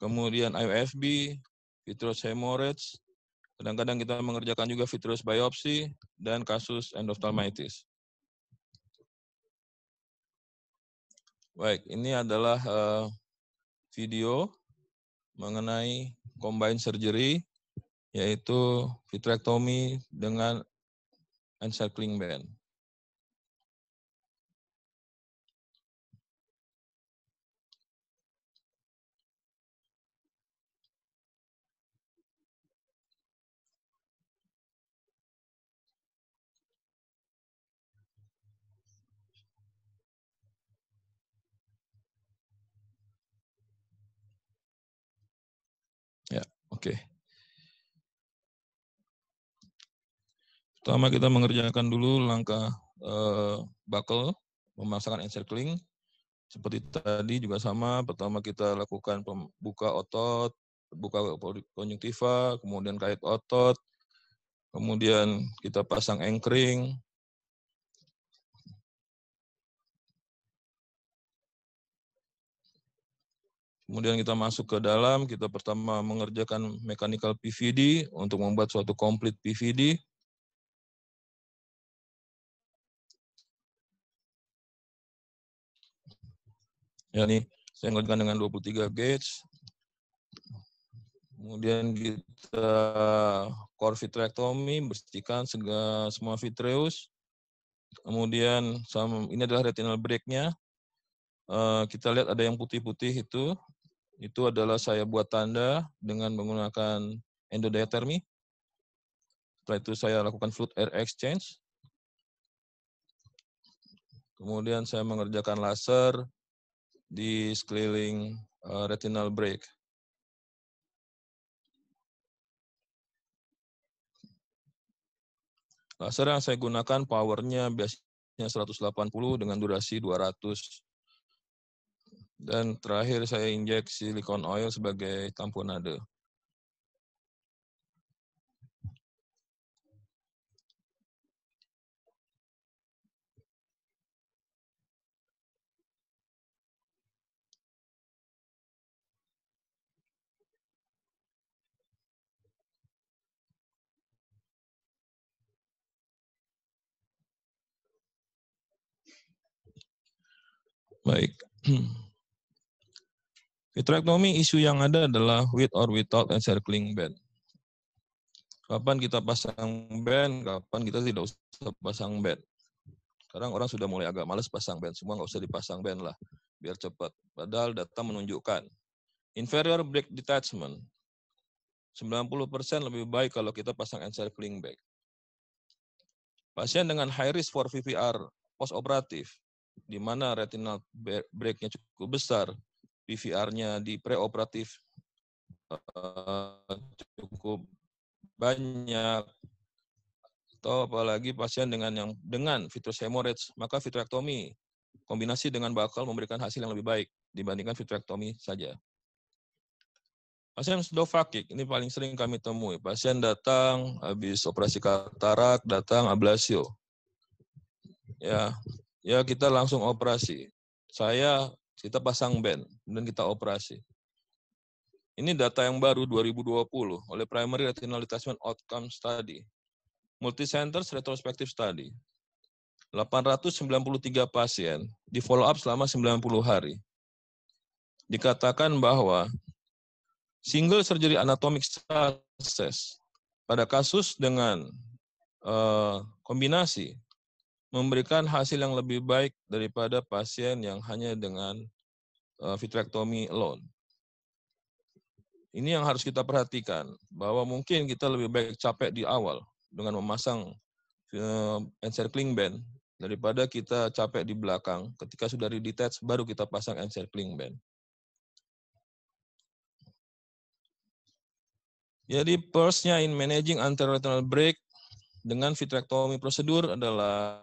kemudian IOFB, vitreous hemorrhage, kadang-kadang kita mengerjakan juga vitreous biopsi, dan kasus endophthalmitis. Baik, ini adalah eh, video mengenai combined surgery, yaitu vitrectomy dengan encircling band. Oke. Okay. Pertama kita mengerjakan dulu langkah eh, buckle, memasangkan encircling. Seperti tadi juga sama, pertama kita lakukan buka otot, buka konjungtiva, kemudian kait otot, kemudian kita pasang anchoring, Kemudian kita masuk ke dalam, kita pertama mengerjakan mechanical PVD untuk membuat suatu complete PVD. Ya nih, saya mengerjakan dengan 23 gauge. Kemudian kita core vitrectomy, bersihkan segala, semua vitreus. Kemudian ini adalah retinal break-nya. Eh, kita lihat ada yang putih-putih itu, itu adalah saya buat tanda dengan menggunakan endodiatermi. Setelah itu saya lakukan fluid air exchange. Kemudian saya mengerjakan laser di sekeliling eh, retinal break. Laser yang saya gunakan powernya biasanya 180 dengan durasi 200 dan terakhir saya injek silikon oil sebagai tamponade. Baik. Heteroeknomi isu yang ada adalah with or without encircling band. Kapan kita pasang band, kapan kita tidak usah pasang band. Sekarang orang sudah mulai agak males pasang band, semua nggak usah dipasang band lah, biar cepat. Padahal data menunjukkan inferior break detachment 90% lebih baik kalau kita pasang encircling band. Pasien dengan high risk for VVR post operatif, di mana retinal breaknya cukup besar, PVR-nya di preoperatif uh, cukup banyak atau apalagi pasien dengan yang dengan vitrus hemorrhage maka vitrektomi kombinasi dengan bakal memberikan hasil yang lebih baik dibandingkan vitrektomi saja. Pasien sedofakik ini paling sering kami temui. Pasien datang habis operasi katarak, datang ablasio. Ya, ya kita langsung operasi. Saya kita pasang band, kemudian kita operasi. Ini data yang baru 2020 oleh Primary Retinal Detachment Outcome Study. Multicenters Retrospective Study. 893 pasien di follow up selama 90 hari. Dikatakan bahwa single surgery anatomic success pada kasus dengan uh, kombinasi memberikan hasil yang lebih baik daripada pasien yang hanya dengan eh, vitrectomy alone. Ini yang harus kita perhatikan, bahwa mungkin kita lebih baik capek di awal dengan memasang eh, encircling band daripada kita capek di belakang. Ketika sudah di detach baru kita pasang encircling band. Jadi, first nya in managing anterolateral break dengan vitrectomy prosedur adalah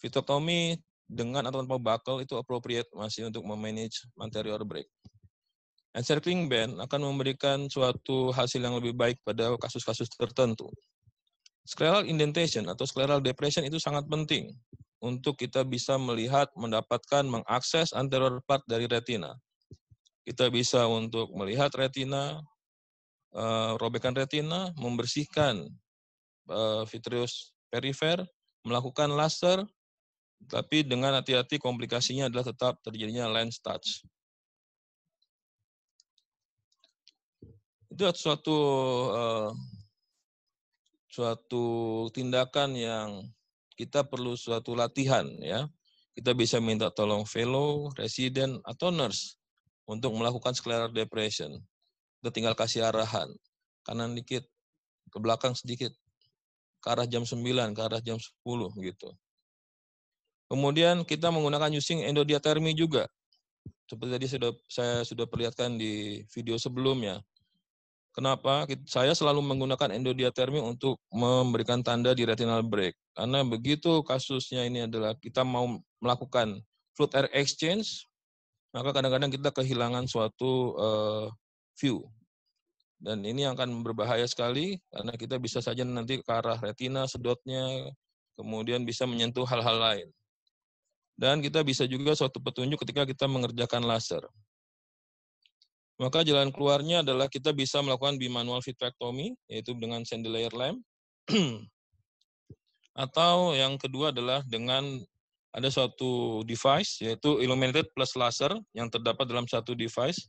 vitrectomy dengan atau tanpa buckle itu appropriate masih untuk memanage anterior break. Encircling band akan memberikan suatu hasil yang lebih baik pada kasus-kasus tertentu. Scleral indentation atau scleral depression itu sangat penting untuk kita bisa melihat, mendapatkan, mengakses anterior part dari retina. Kita bisa untuk melihat retina, eh, robekan retina, membersihkan Eh, vitreous perifer, melakukan laser, tapi dengan hati-hati komplikasinya adalah tetap terjadinya lens touch. Itu suatu uh, eh, suatu tindakan yang kita perlu suatu latihan ya. Kita bisa minta tolong fellow, resident atau nurse untuk melakukan scleral depression. Kita tinggal kasih arahan, kanan dikit, ke belakang sedikit, ke arah jam 9, ke arah jam 10 gitu. Kemudian kita menggunakan using endodiatermi juga. Seperti tadi sudah saya sudah perlihatkan di video sebelumnya. Kenapa? Saya selalu menggunakan endodiatermi untuk memberikan tanda di retinal break. Karena begitu kasusnya ini adalah kita mau melakukan fluid air exchange, maka kadang-kadang kita kehilangan suatu uh, view dan ini akan berbahaya sekali karena kita bisa saja nanti ke arah retina sedotnya, kemudian bisa menyentuh hal-hal lain. Dan kita bisa juga suatu petunjuk ketika kita mengerjakan laser. Maka jalan keluarnya adalah kita bisa melakukan bimanual vitrectomy, yaitu dengan layer lamp. Atau yang kedua adalah dengan ada suatu device yaitu illuminated plus laser yang terdapat dalam satu device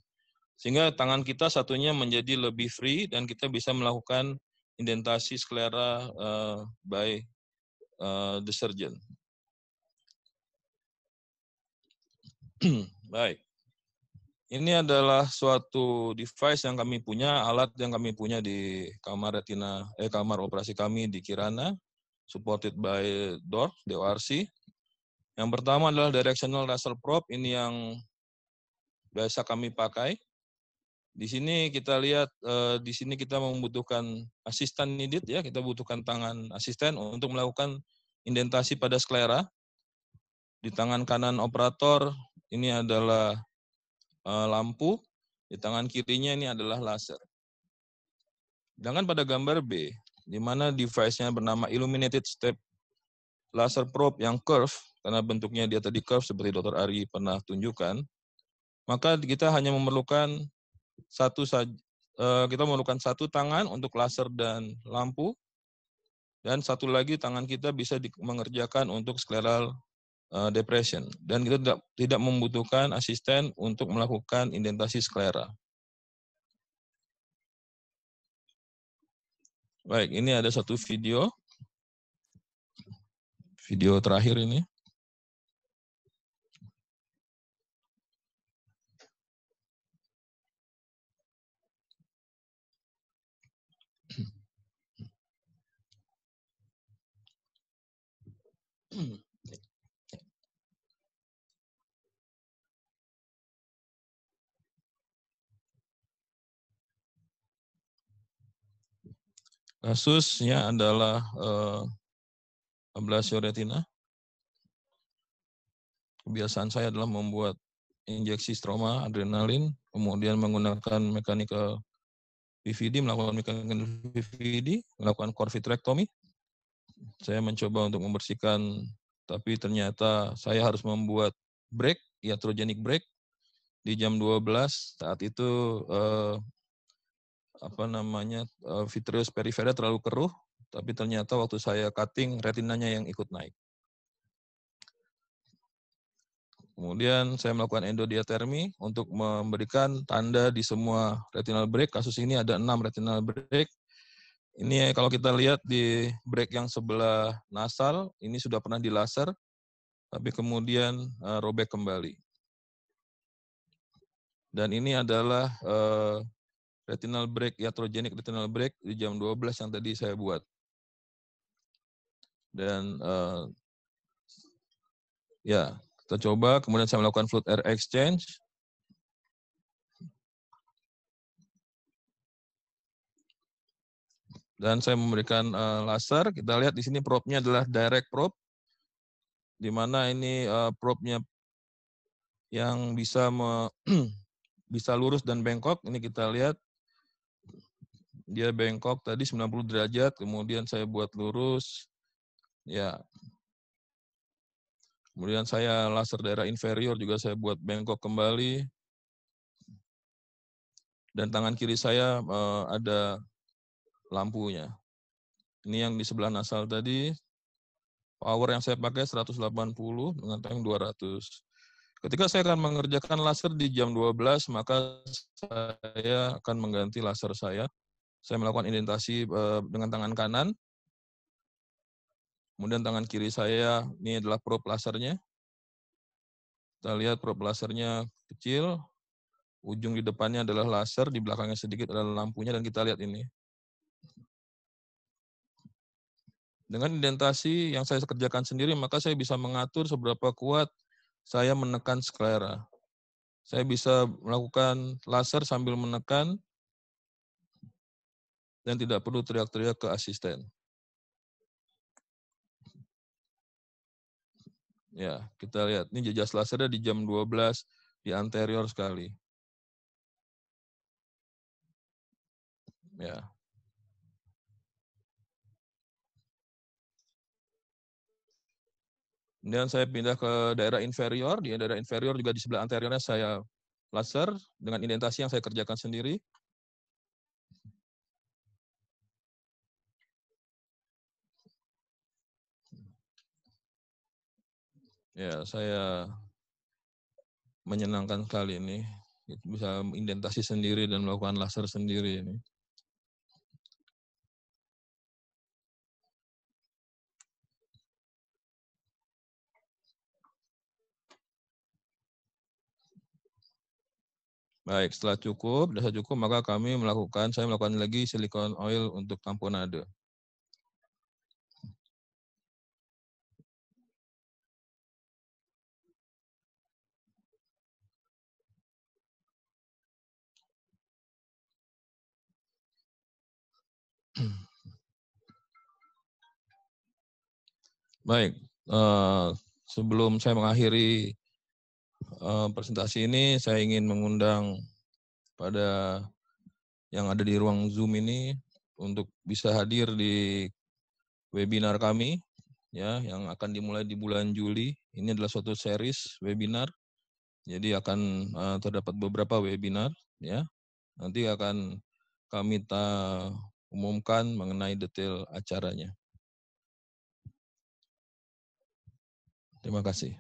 sehingga tangan kita satunya menjadi lebih free dan kita bisa melakukan indentasi sklera uh, eh, by uh, the surgeon. Baik. Ini adalah suatu device yang kami punya, alat yang kami punya di kamar retina, eh kamar operasi kami di Kirana, supported by DOR, DORC. Yang pertama adalah directional laser probe, ini yang biasa kami pakai. Di sini kita lihat, eh, di sini kita membutuhkan asisten nidit ya, kita butuhkan tangan asisten untuk melakukan indentasi pada sklera. Di tangan kanan operator ini adalah eh, lampu, di tangan kirinya ini adalah laser. Sedangkan pada gambar B, di mana device-nya bernama Illuminated Step Laser Probe yang curve, karena bentuknya dia tadi curve seperti dokter Ari pernah tunjukkan, maka kita hanya memerlukan satu saja eh, kita memerlukan satu tangan untuk laser dan lampu dan satu lagi tangan kita bisa di, mengerjakan untuk scleral uh, eh, depression dan kita tidak tidak membutuhkan asisten untuk melakukan indentasi sklera. Baik, ini ada satu video. Video terakhir ini. Hmm, Kasusnya adalah uh, eh, ablasio retina. Kebiasaan saya adalah membuat injeksi stroma adrenalin, kemudian menggunakan mekanikal PVD, melakukan mekanikal PVD, melakukan core vitrectomy, saya mencoba untuk membersihkan, tapi ternyata saya harus membuat break, iatrogenic break, di jam 12 saat itu eh, apa namanya eh, vitreous periferia terlalu keruh tapi ternyata waktu saya cutting retinanya yang ikut naik. Kemudian saya melakukan endodiatermi untuk memberikan tanda di semua retinal break. Kasus ini ada enam retinal break. Ini ya, kalau kita lihat di break yang sebelah nasal, ini sudah pernah dilaser, tapi kemudian uh, robek kembali. Dan ini adalah uh, retinal break, iatrogenic retinal break di jam 12 yang tadi saya buat. Dan uh, ya, kita coba, kemudian saya melakukan fluid air exchange, dan saya memberikan uh, laser. Kita lihat di sini probe-nya adalah direct probe, di mana ini uh, probe-nya yang bisa me, bisa lurus dan bengkok. Ini kita lihat dia bengkok tadi 90 derajat, kemudian saya buat lurus. Ya. Kemudian saya laser daerah inferior juga saya buat bengkok kembali. Dan tangan kiri saya uh, ada lampunya. Ini yang di sebelah nasal tadi, power yang saya pakai 180 dengan tank 200. Ketika saya akan mengerjakan laser di jam 12, maka saya akan mengganti laser saya. Saya melakukan identasi eh, dengan tangan kanan. Kemudian tangan kiri saya, ini adalah probe lasernya. Kita lihat probe lasernya kecil. Ujung di depannya adalah laser, di belakangnya sedikit adalah lampunya, dan kita lihat ini. Dengan indentasi yang saya kerjakan sendiri, maka saya bisa mengatur seberapa kuat saya menekan sklera. Saya bisa melakukan laser sambil menekan dan tidak perlu teriak-teriak ke asisten. Ya, kita lihat. Ini jejas lasernya di jam 12 di anterior sekali. Ya. Kemudian saya pindah ke daerah inferior, di daerah inferior juga di sebelah anteriornya saya laser dengan indentasi yang saya kerjakan sendiri. Ya, saya menyenangkan sekali ini. Bisa indentasi sendiri dan melakukan laser sendiri ini. Baik, setelah cukup, sudah cukup, maka kami melakukan, saya melakukan lagi silikon oil untuk tamponade. Baik, eh, sebelum saya mengakhiri Eh, presentasi ini saya ingin mengundang pada yang ada di ruang Zoom ini untuk bisa hadir di webinar kami ya yang akan dimulai di bulan Juli. Ini adalah suatu series webinar. Jadi akan uh, terdapat beberapa webinar ya. Nanti akan kami ta umumkan mengenai detail acaranya. Terima kasih.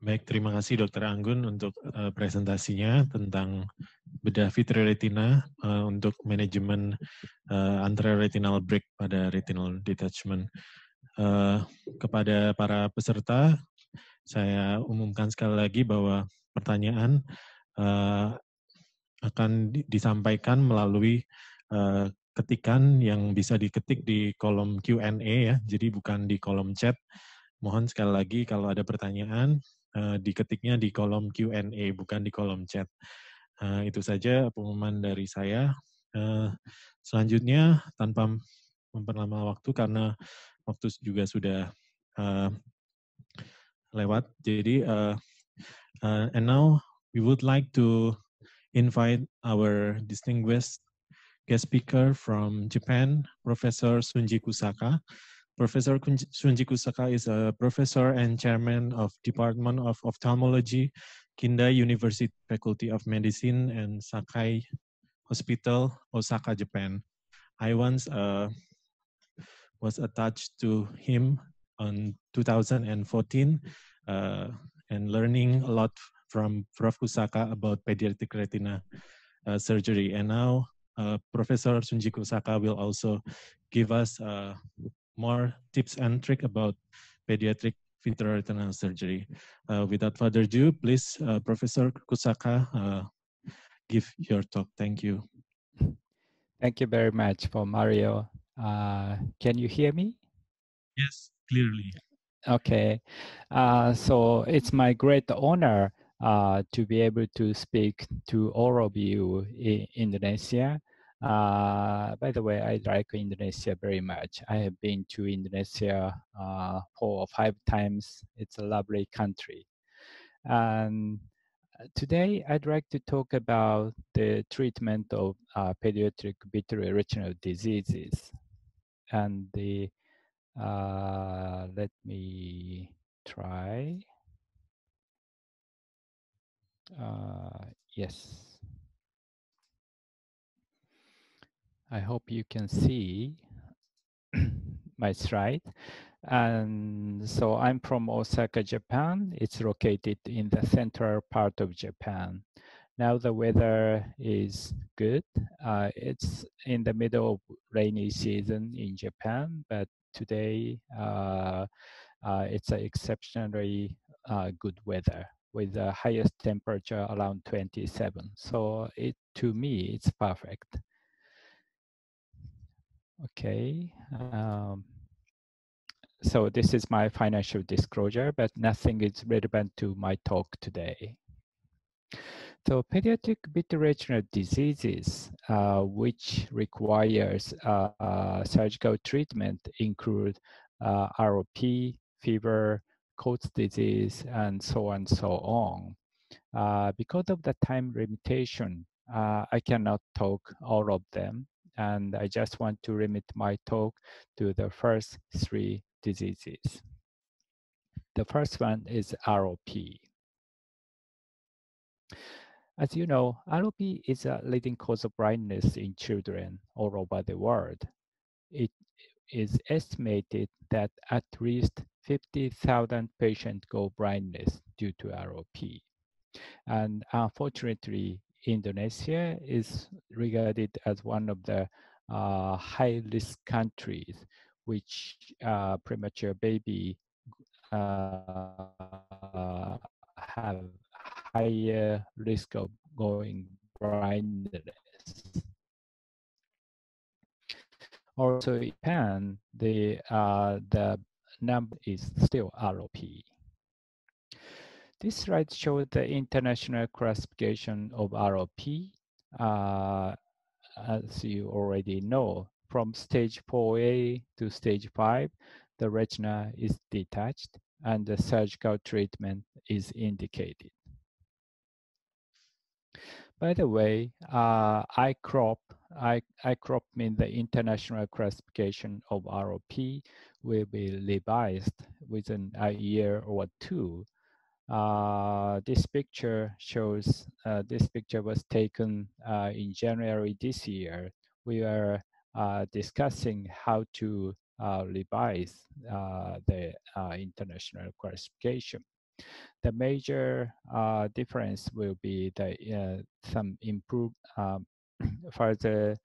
Baik, terima kasih Dokter Anggun untuk uh, presentasinya tentang bedah retina uh, eh, untuk manajemen uh, eh, retinal break pada retinal detachment. Uh, kepada para peserta, saya umumkan sekali lagi bahwa pertanyaan uh, akan disampaikan melalui uh, ketikan yang bisa diketik di kolom Q&A ya, jadi bukan di kolom chat. Mohon sekali lagi kalau ada pertanyaan Eh, diketiknya di kolom Q&A, bukan di kolom chat. Uh, itu saja pengumuman dari saya. Uh, selanjutnya, tanpa memperlama waktu, karena waktu juga sudah uh, lewat, jadi uh, uh, and now we would like to invite our distinguished guest speaker from Japan, Professor Sunji Kusaka. Professor Sunjiku Saka is a professor and chairman of Department of Ophthalmology, Kinda University Faculty of Medicine and Sakai Hospital, Osaka, Japan. I once uh, was attached to him in 2014 uh, and learning a lot from Prof. Kusaka about pediatric retina uh, surgery. And now uh, Professor Sunji Kusaka will also give us uh, more tips and tricks about pediatric vitreoretinal retinal surgery. Uh, without further ado, please, uh, Professor Kusaka, uh, give your talk. Thank you. Thank you very much for Mario. Uh, can you hear me? Yes, clearly. Okay. Uh, so it's my great honor uh, to be able to speak to all of you in Indonesia. Uh, by the way, I like Indonesia very much. I have been to Indonesia uh, four or five times. It's a lovely country. And uh, today, I'd like to talk about the treatment of uh, pediatric vitreoretinal retinal diseases. And the uh, let me try. Uh, yes. I hope you can see my slide. And so I'm from Osaka, Japan. It's located in the central part of Japan. Now the weather is good. Uh, it's in the middle of rainy season in Japan, but today uh, uh, it's exceptionally uh, good weather with the highest temperature around 27. So it to me, it's perfect. Okay. Um, so this is my financial disclosure, but nothing is relevant to my talk today. So pediatric vitreoretinal diseases, uh, which requires uh, uh, surgical treatment, include uh, ROP, fever, Coats disease, and so on and so on. Uh, because of the time limitation, uh, I cannot talk all of them. And I just want to limit my talk to the first three diseases. The first one is ROP. As you know, ROP is a leading cause of blindness in children all over the world. It is estimated that at least 50,000 patients go blindness due to ROP. And unfortunately, Indonesia is regarded as one of the uh, high risk countries, which uh, premature baby uh, have higher risk of going blindness. Also, in Japan, the uh, the number is still ROP. This slide shows the international classification of ROP. Uh, as you already know, from stage 4A to stage 5, the retina is detached and the surgical treatment is indicated. By the way, uh, ICROP, I, ICROP means the International Classification of ROP, will be revised within a year or two uh, this picture shows uh, this picture was taken uh, in January this year. We are discussing how to revise the international qualification. The major uh, difference will be the uh, some improve um, further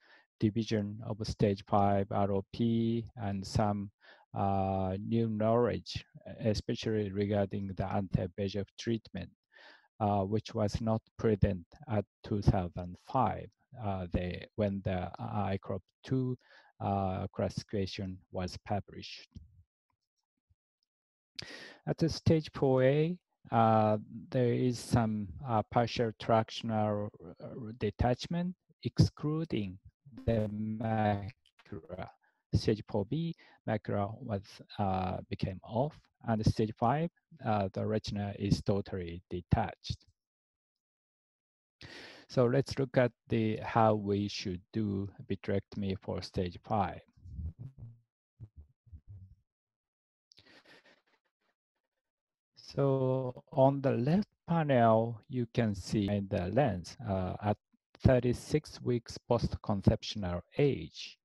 division of stage five ROP and some uh, new knowledge, especially regarding the anti-VEGF treatment, uh, which was not present at 2005, uh, they, when the uh, ICROP 2 uh, classification was published. At the stage 4A, uh, there is some partial tractional detachment excluding the macula stage4b macula was uh, became off, and stage 5, uh, the retina is totally detached. So let's look at the how we should do vitrectomy for stage 5. So on the left panel, you can see the lens uh, at 36 weeks post-conceptional age.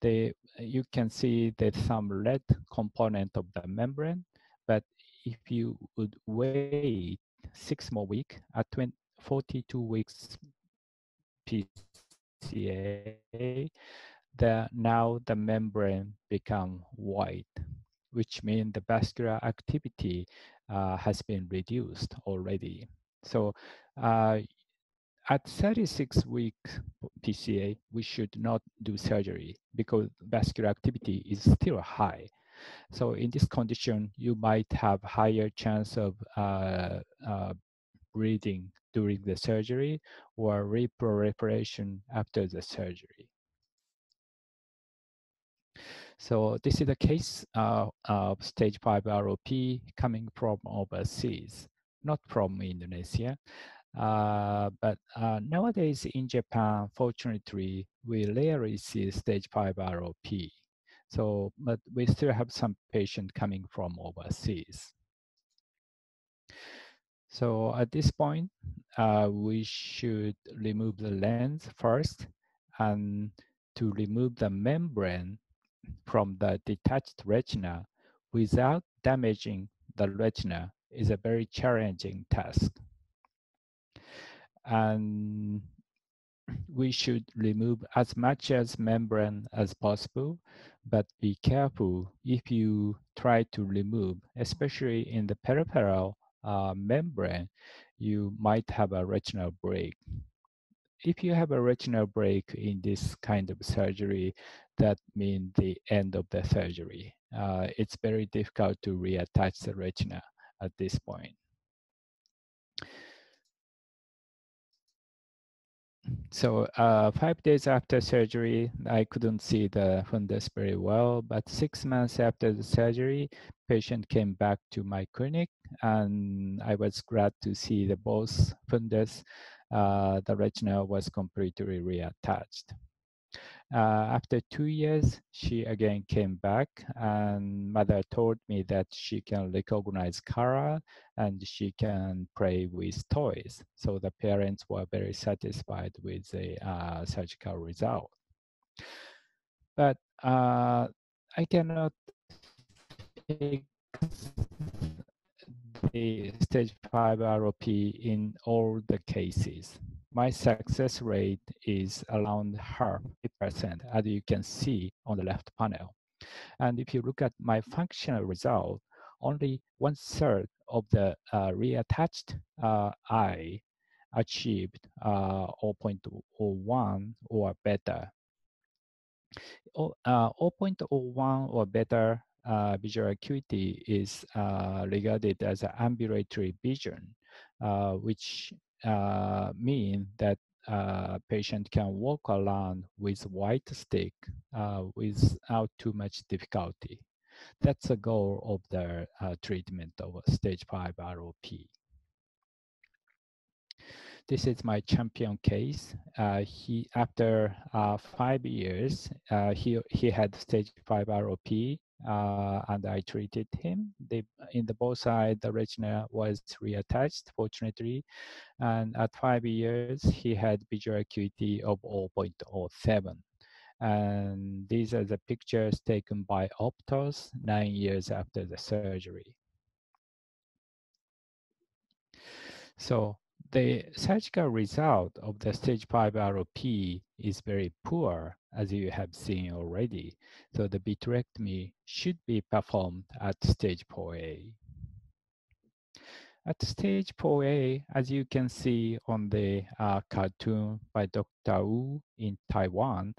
The you can see there's some red component of the membrane, but if you would wait six more weeks at 20, 42 weeks PCA, the, now the membrane become white, which means the vascular activity uh, has been reduced already. So uh, at 36 weeks PCA, we should not do surgery because vascular activity is still high. So in this condition, you might have higher chance of uh, uh, bleeding during the surgery or repreparation after the surgery. So this is a case uh, of stage 5 ROP coming from overseas, not from Indonesia. Uh, but uh, nowadays in Japan, fortunately, we rarely see stage 5 ROP. So, but we still have some patient coming from overseas. So at this point, uh, we should remove the lens first and to remove the membrane from the detached retina without damaging the retina is a very challenging task and we should remove as much as membrane as possible, but be careful if you try to remove, especially in the peripheral uh, membrane, you might have a retinal break. If you have a retinal break in this kind of surgery, that means the end of the surgery. Uh, it's very difficult to reattach the retina at this point. so uh, five days after surgery, I couldn't see the fundus very well. But six months after the surgery, patient came back to my clinic, and I was glad to see the both fundus. Uh, the retina was completely reattached. Uh, after two years, she again came back, and mother told me that she can recognize color and she can play with toys. So the parents were very satisfied with the uh, surgical result. But uh, I cannot take the stage 5 ROP in all the cases my success rate is around half, percent as you can see on the left panel. And if you look at my functional result, only one third of the uh, reattached uh, eye achieved uh, 0.01 or better. O, uh, 0.01 or better uh, visual acuity is uh, regarded as ambulatory vision, uh, which uh, mean that a uh, patient can walk around with white stick uh, without too much difficulty. That's the goal of the uh, treatment of stage 5 ROP. This is my champion case. Uh, he, after five years, he, he had stage 5 ROP uh, and I treated him. in the both side, the retina was reattached, fortunately, and at five years, he had visual acuity of 0.07. And these are the pictures taken by Optos nine years after the surgery. So the surgical result of the stage 5 ROP is very poor as you have seen already. So the vitrectomy should be performed at stage 4A. At stage 4A, as you can see on the uh, cartoon by Dr. Wu in Taiwan,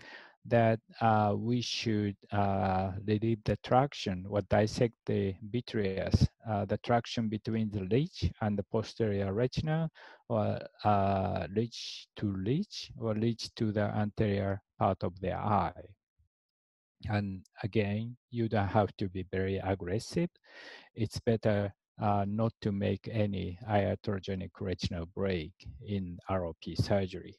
that uh, we should uh, relieve the traction or dissect the vitreous, uh, the traction between the ridge and the posterior retina, or ridge uh, to ridge, or ridge to the anterior part of the eye. And again, you don't have to be very aggressive. It's better uh, not to make any iatrogenic retinal break in ROP surgery.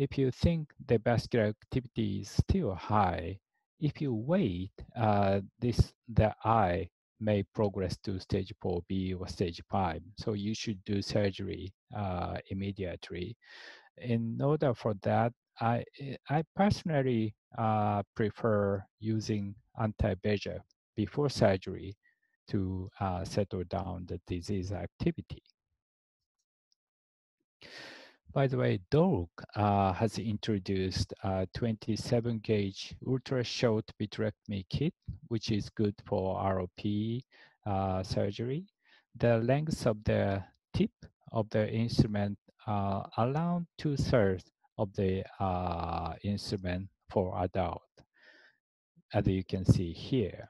If you think the vascular activity is still high, if you wait, uh, this the eye may progress to stage 4B or stage 5. So you should do surgery uh, immediately. In order for that, I, I personally uh, prefer using anti-VEGF before surgery to uh, settle down the disease activity. By the way, Dole uh, has introduced a 27 gauge ultra short vitrectomy kit, which is good for ROP uh, surgery. The length of the tip of the instrument uh, around two thirds of the uh, instrument for adult, as you can see here.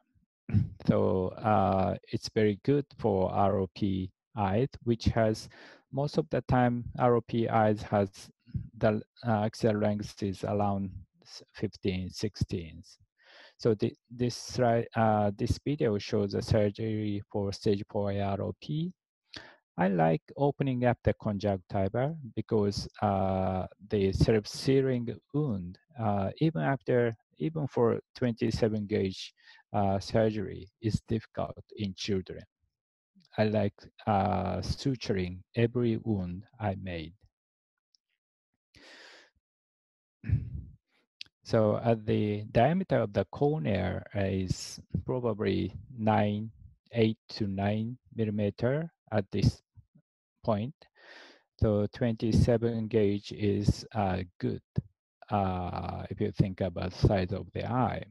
so uh, it's very good for ROP eyes, uh, which has most of the time eyes has the uh, axial length is around 15, 16. So the, this uh, this video shows a surgery for stage 4 AROP. I like opening up the conjunctiva because uh, the self-searing wound, uh, even after, even for 27 gauge uh, surgery, is difficult in children. I like uh, suturing every wound I made. So uh, the diameter of the cornea is probably nine, eight to nine millimeter at this point. So 27 gauge is uh, good uh, if you think about size of the eye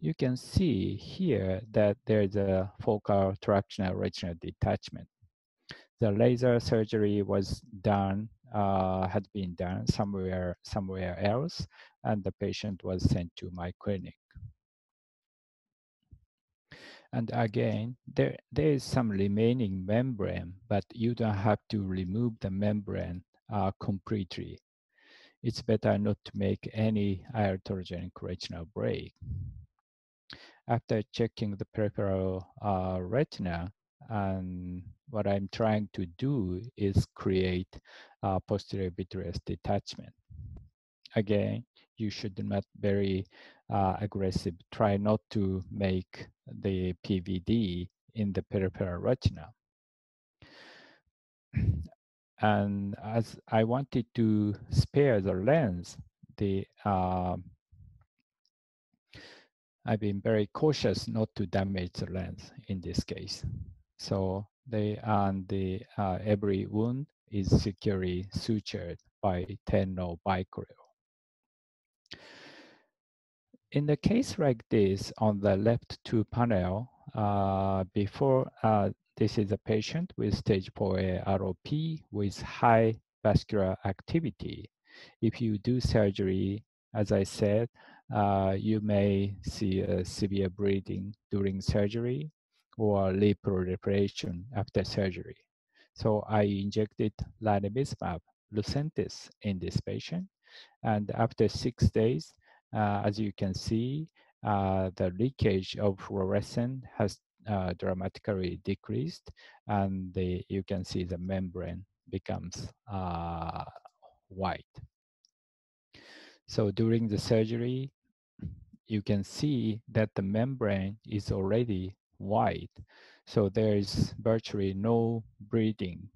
you can see here that there's a focal tractional retinal detachment. The laser surgery was done, uh, had been done somewhere, somewhere else, and the patient was sent to my clinic. And again, there, there is some remaining membrane, but you don't have to remove the membrane uh, completely. It's better not to make any iatrogenic retinal break after checking the peripheral uh, retina, and what I'm trying to do is create a posterior vitreous detachment. Again, you should not very uh, aggressive. Try not to make the PVD in the peripheral retina. And as I wanted to spare the lens, the uh, I've been very cautious not to damage the lens in this case. So they and the uh, every wound is securely sutured by 10 or In the case like this, on the left two panel, uh, before uh, this is a patient with stage 4A ROP with high vascular activity. If you do surgery, as I said, uh, you may see a severe bleeding during surgery or reparation after surgery. So I injected lanibizumab, Lucentis, in this patient. And after six days, uh, as you can see, uh, the leakage of fluorescent has uh, dramatically decreased, and the, you can see the membrane becomes uh, white. So during the surgery, you can see that the membrane is already wide. So there is virtually no breathing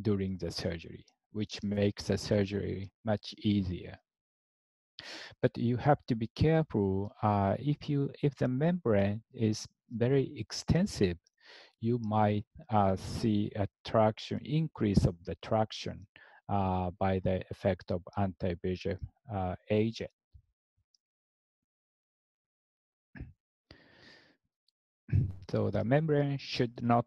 during the surgery, which makes the surgery much easier. But you have to be careful. Uh, if you if the membrane is very extensive, you might uh, see a traction increase of the traction uh, by the effect of anti-VEGF uh, agent. So the membrane should not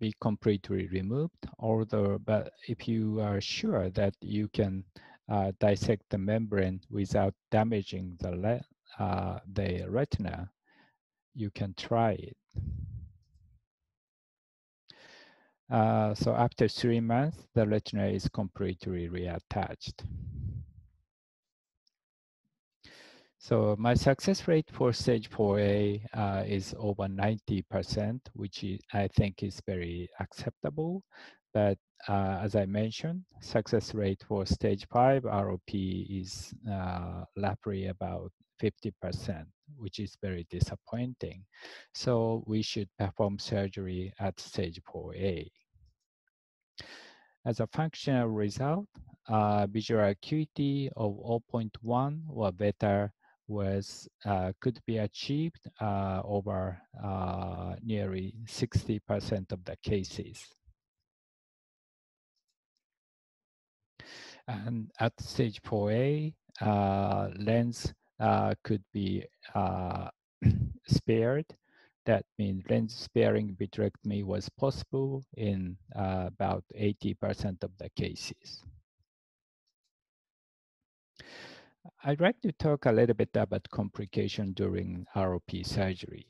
be completely removed, although, but if you are sure that you can uh, dissect the membrane without damaging the, le uh, the retina, you can try it. Uh, so after three months, the retina is completely reattached. So my success rate for stage 4A uh, is over 90%, which is, I think is very acceptable. But uh, as I mentioned, success rate for stage 5 ROP is uh, roughly about 50%, which is very disappointing. So we should perform surgery at stage 4A. As a functional result, uh, visual acuity of 0.1 or better was uh, could be achieved uh, over uh, nearly 60% of the cases. And at stage 4A, uh, lens uh, could be uh, spared. That means lens sparing vitrectomy was possible in about 80% of the cases. I'd like to talk a little bit about complication during ROP surgery.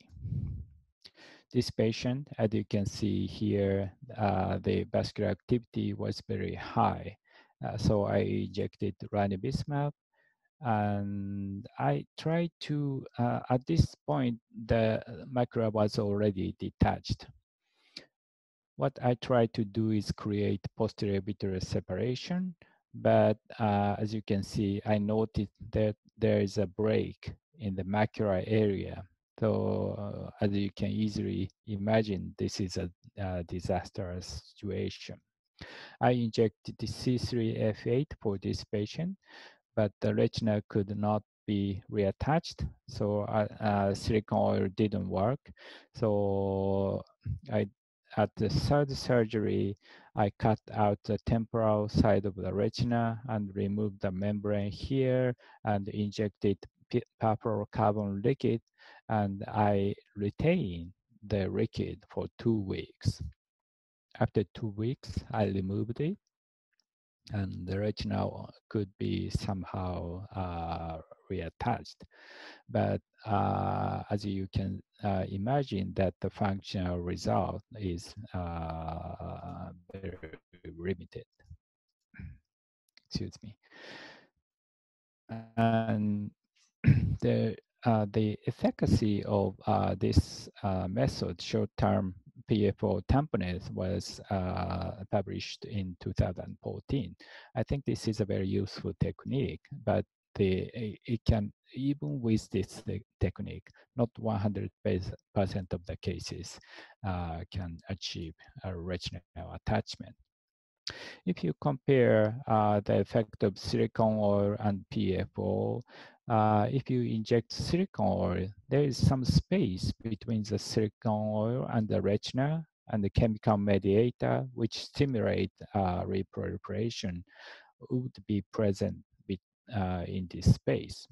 This patient, as you can see here, uh, the vascular activity was very high. Uh, so I injected ranibizumab and I tried to, uh, at this point, the macula was already detached. What I tried to do is create posterior vitreous separation but uh, as you can see, I noted that there is a break in the macula area. So uh, as you can easily imagine, this is a, a disastrous situation. I injected the C3F8 for this patient, but the retina could not be reattached. So uh, uh, silicone oil didn't work. So I at the third surgery, I cut out the temporal side of the retina and removed the membrane here and injected purple carbon liquid and I retain the liquid for two weeks. After two weeks, I removed it and the retina could be somehow uh, reattached. But uh, as you can uh, imagine that the functional result is uh, limited. Excuse me. And the uh, the efficacy of uh, this uh, method, short-term PFO tamponade, was uh, published in 2014. I think this is a very useful technique, but the, it can, even with this technique, not 100% of the cases uh, can achieve a retinal attachment. If you compare uh, the effect of silicon oil and PFO, uh, if you inject silicon oil, there is some space between the silicon oil and the retina and the chemical mediator, which stimulate uh, reproliferation, uh, would be present uh, in this space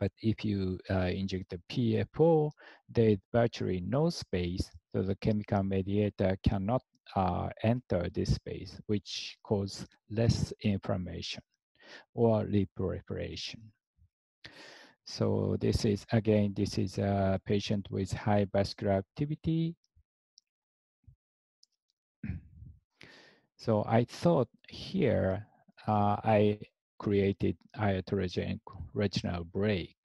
but if you uh, inject the PFO, there's virtually no space, so the chemical mediator cannot uh, enter this space, which cause less inflammation or repreparation. So this is, again, this is a patient with high vascular activity. So I thought here uh, I created iatrogenic retinal break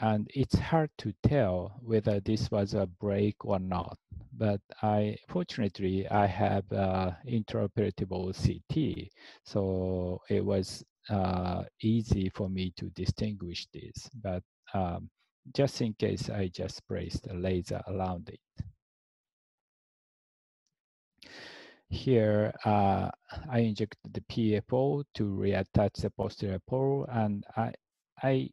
and it's hard to tell whether this was a break or not. But I fortunately I have uh, interpretable CT, so it was uh, easy for me to distinguish this. But um, just in case, I just placed a laser around it. Here, uh, I injected the PFO to reattach the posterior pole, and I, I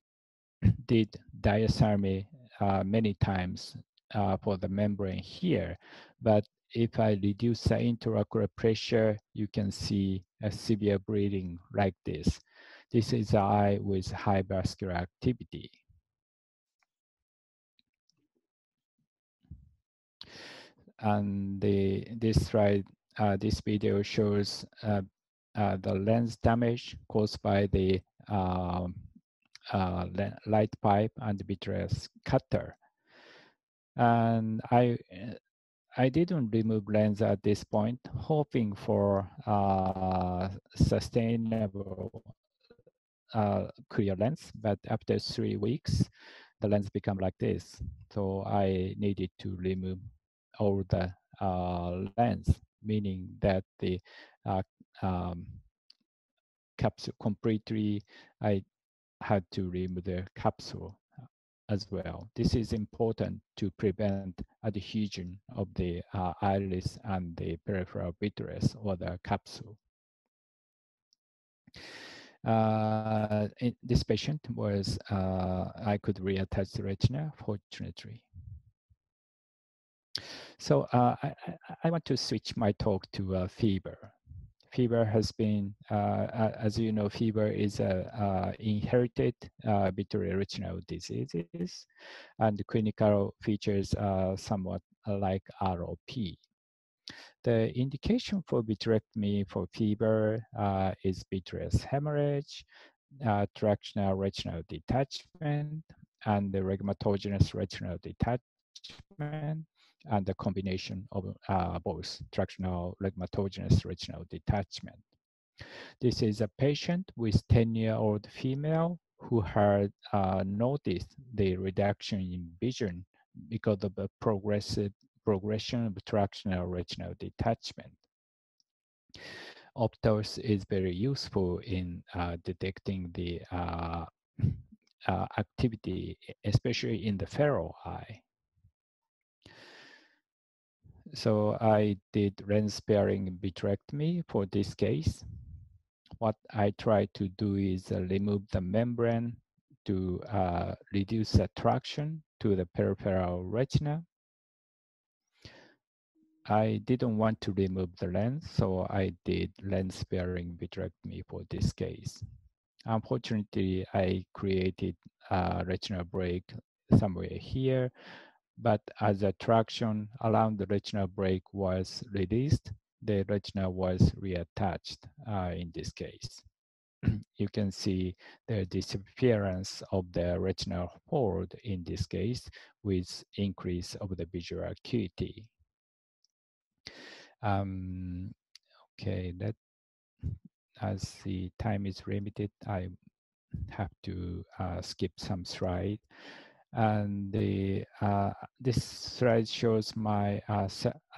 did diasarmy uh, many times uh, for the membrane here, but if I reduce the intraocular pressure, you can see a severe bleeding like this. This is the eye with high vascular activity. And the, this slide, uh, this video shows uh, uh, the lens damage caused by the um, uh, light pipe and vitreous cutter. And I, I didn't remove lens at this point, hoping for uh, sustainable uh, clear lens. But after three weeks, the lens become like this. So I needed to remove all the uh, lens, meaning that the uh, um, capsule completely I had to remove the capsule uh, as well. This is important to prevent adhesion of the uh, iris and the peripheral vitreous or the capsule. Uh, this patient was, uh, I could reattach the retina, fortunately. So uh, I, I, want to switch my talk to uh, fever fever has been, uh, as you know, fever is a, inherited uh, retinal diseases, and the clinical features are somewhat like ROP. The indication for vitrectomy for fever uh, is vitreous hemorrhage, uh, tractional retinal detachment, and the regmatogenous retinal detachment and the combination of uh, both tractional rheumatogenous, retinal detachment. This is a patient with 10-year-old female who had uh, noticed the reduction in vision because of the progressive progression of tractional retinal detachment. Optos is very useful in uh, detecting the uh, uh, activity, especially in the feral eye so I did ren-sparing vitrectomy for this case. What I try to do is uh, remove the membrane to uh, reduce attraction to the peripheral retina. I didn't want to remove the lens, so I did lens-sparing vitrectomy for this case. Unfortunately, I created a retinal break somewhere here, but as the traction around the retinal break was released, the retina was reattached uh, in this case. you can see the disappearance of the retinal fold in this case with increase of the visual acuity. Um, okay, that as the time is limited, I have to uh, skip some slide and the uh, this slide shows my uh,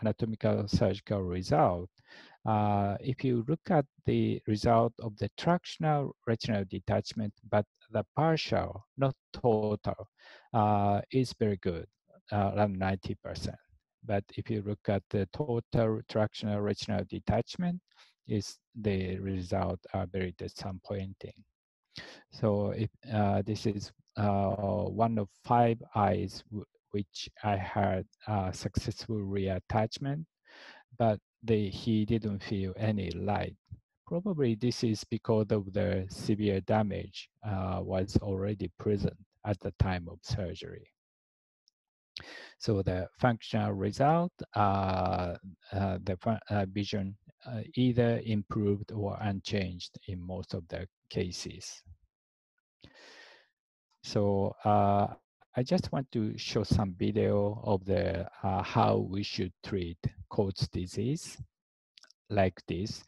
anatomical surgical result. Uh, if you look at the result of the tractional retinal detachment, but the partial, not total, uh, is very good, uh, around 90%. But if you look at the total tractional retinal detachment, is the result are very disappointing. So if, uh, this is uh, one of five eyes which I had uh, successful reattachment, but he didn't feel any light. Probably this is because of the severe damage uh, was already present at the time of surgery. So the functional result, uh, uh the fun uh, vision either improved or unchanged in most of the cases. So uh, I just want to show some video of the uh, how we should treat Coats disease like this.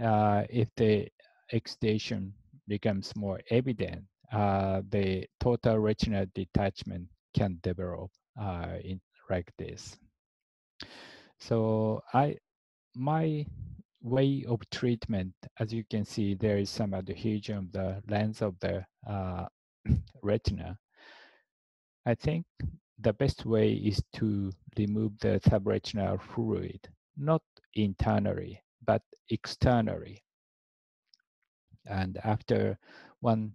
Uh, if the exudation becomes more evident, uh, the total retinal detachment can develop uh, in like this. So I, my way of treatment, as you can see, there is some adhesion of the lens of the uh, retina, I think the best way is to remove the subretinal fluid, not internally, but externally. And after one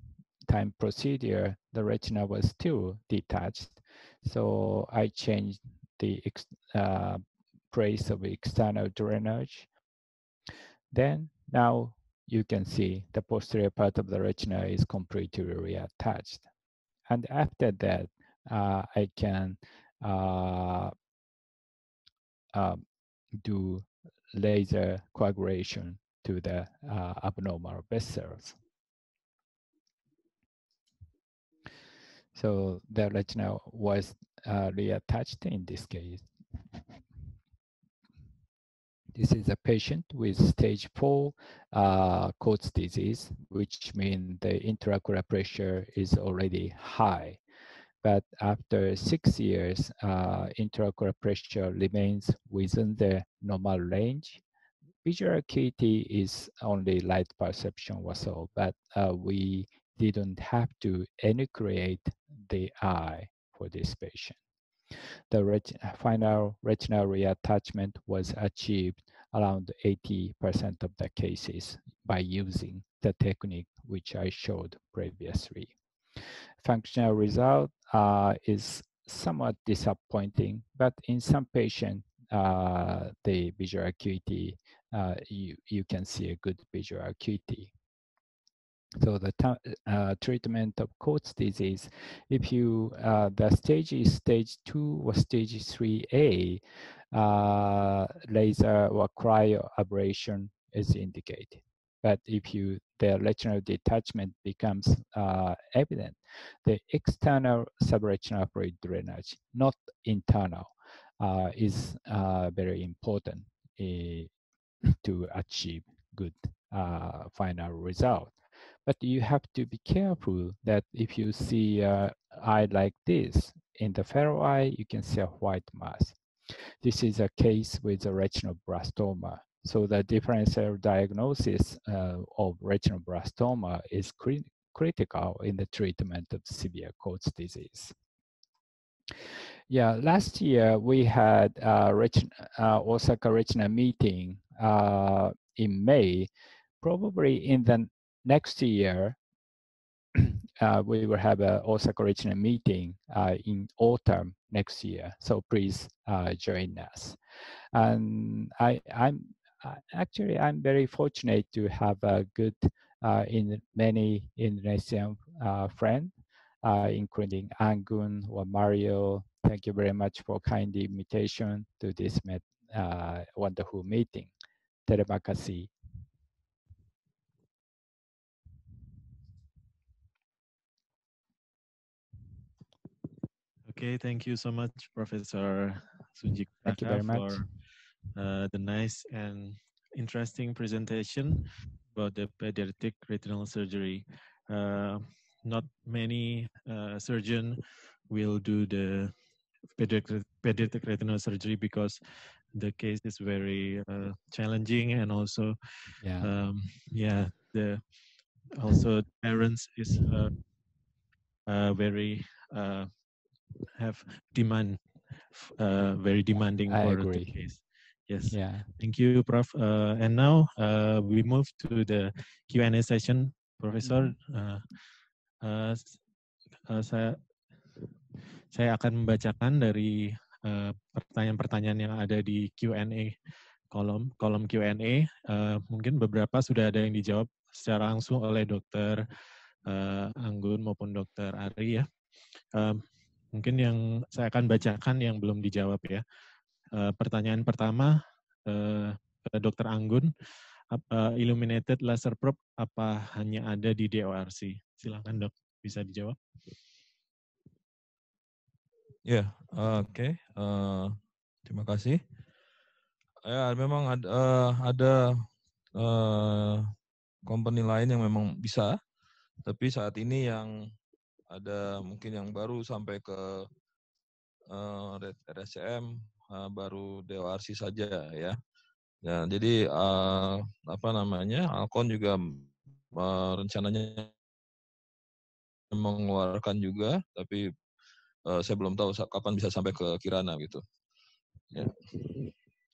time procedure, the retina was still detached. So I changed the uh, place of external drainage. Then now you can see the posterior part of the retina is completely reattached. And after that, uh, I can uh, uh, do laser coagulation to the uh, abnormal vessels. So the retina was uh, reattached in this case. This is a patient with stage four uh, Coats disease, which means the intraocular pressure is already high. But after six years, uh, intraocular pressure remains within the normal range. Visual acuity is only light perception or so, but uh, we didn't have to enucleate the eye for this patient. The ret final retinal reattachment was achieved around 80% of the cases by using the technique which I showed previously. Functional result uh, is somewhat disappointing, but in some patients, uh, the visual acuity, uh, you, you can see a good visual acuity so the uh, treatment of Coats disease, if you uh, the stage is stage two or stage three A, uh, laser or cryoablation is indicated. But if you the retinal detachment becomes uh, evident, the external subretinal fluid drainage, not internal, uh, is uh, very important eh, to achieve good final result. But you have to be careful that if you see an eye like this, in the far eye, you can see a white mass. This is a case with a retinoblastoma. So the differential diagnosis uh, of retinoblastoma is cri critical in the treatment of severe Coats disease. Yeah, last year we had a retin uh, Osaka Retina meeting uh, in May. Probably in the next year, uh, we will have a Osaka regional meeting uh, in autumn next year. So please uh, join us. And I, am actually I'm very fortunate to have a good uh, in many Indonesian uh, friends, uh, including Angun or Mario. Thank you very much for kind invitation to this met, wonderful meeting. Terima kasih. Okay, thank you so much, Professor Sunji thank you very much. for uh, the nice and interesting presentation about the pediatric retinal surgery. Uh, not many uh, surgeon will do the pediatric, retinal surgery because the case is very uh, challenging and also yeah, um, yeah the also parents is uh, uh, very uh, have demand uh, very demanding I for agree. the case. Yes. Yeah. Thank you, Prof. Uh, and now uh, we move to the Q&A session. Professor. Mm-hmm. uh, uh, uh, saya saya akan membacakan dari uh, pertanyaan-pertanyaan uh, yang ada di Q&A kolom kolom Q&A. Uh, mungkin beberapa sudah ada yang dijawab secara langsung oleh Dokter uh, Anggun maupun Dokter Ari ya. Um, Mungkin yang saya akan bacakan yang belum dijawab ya. E, pertanyaan pertama e, eh, ke eh, Dokter Anggun, apa illuminated laser probe apa hanya ada di DORC? Silakan dok, bisa dijawab. Ya, yeah, oke. Okay. Uh, terima kasih. Ya, memang ada, uh, ada uh, company lain yang memang bisa, tapi saat ini yang ada mungkin yang baru sampai ke uh, eh, RSCM uh, eh, baru DORC saja ya. Ya, jadi uh, apa namanya? Alkon juga uh, rencananya mengeluarkan juga tapi uh, saya belum tahu kapan bisa sampai ke Kirana gitu. Ya.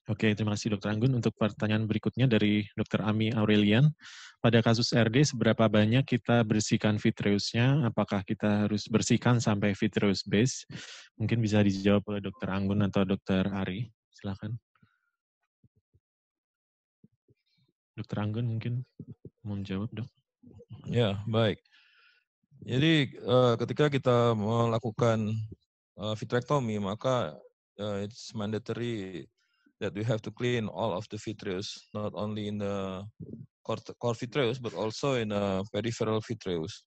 Oke, terima kasih Dokter Anggun. Untuk pertanyaan berikutnya dari Dokter Ami Aurelian. Pada kasus RD, seberapa banyak kita bersihkan vitreusnya? Apakah kita harus bersihkan sampai vitreous base? Mungkin bisa dijawab oleh Dokter Anggun atau Dokter Ari. Silakan. Dokter Anggun mungkin mau menjawab, dok. Ya, baik. Jadi eh, ketika kita melakukan eh, vitrektomi maka eh, it's mandatory that we have to clean all of the vitreous, not only in the core, core vitreous, but also in the uh, peripheral vitreous.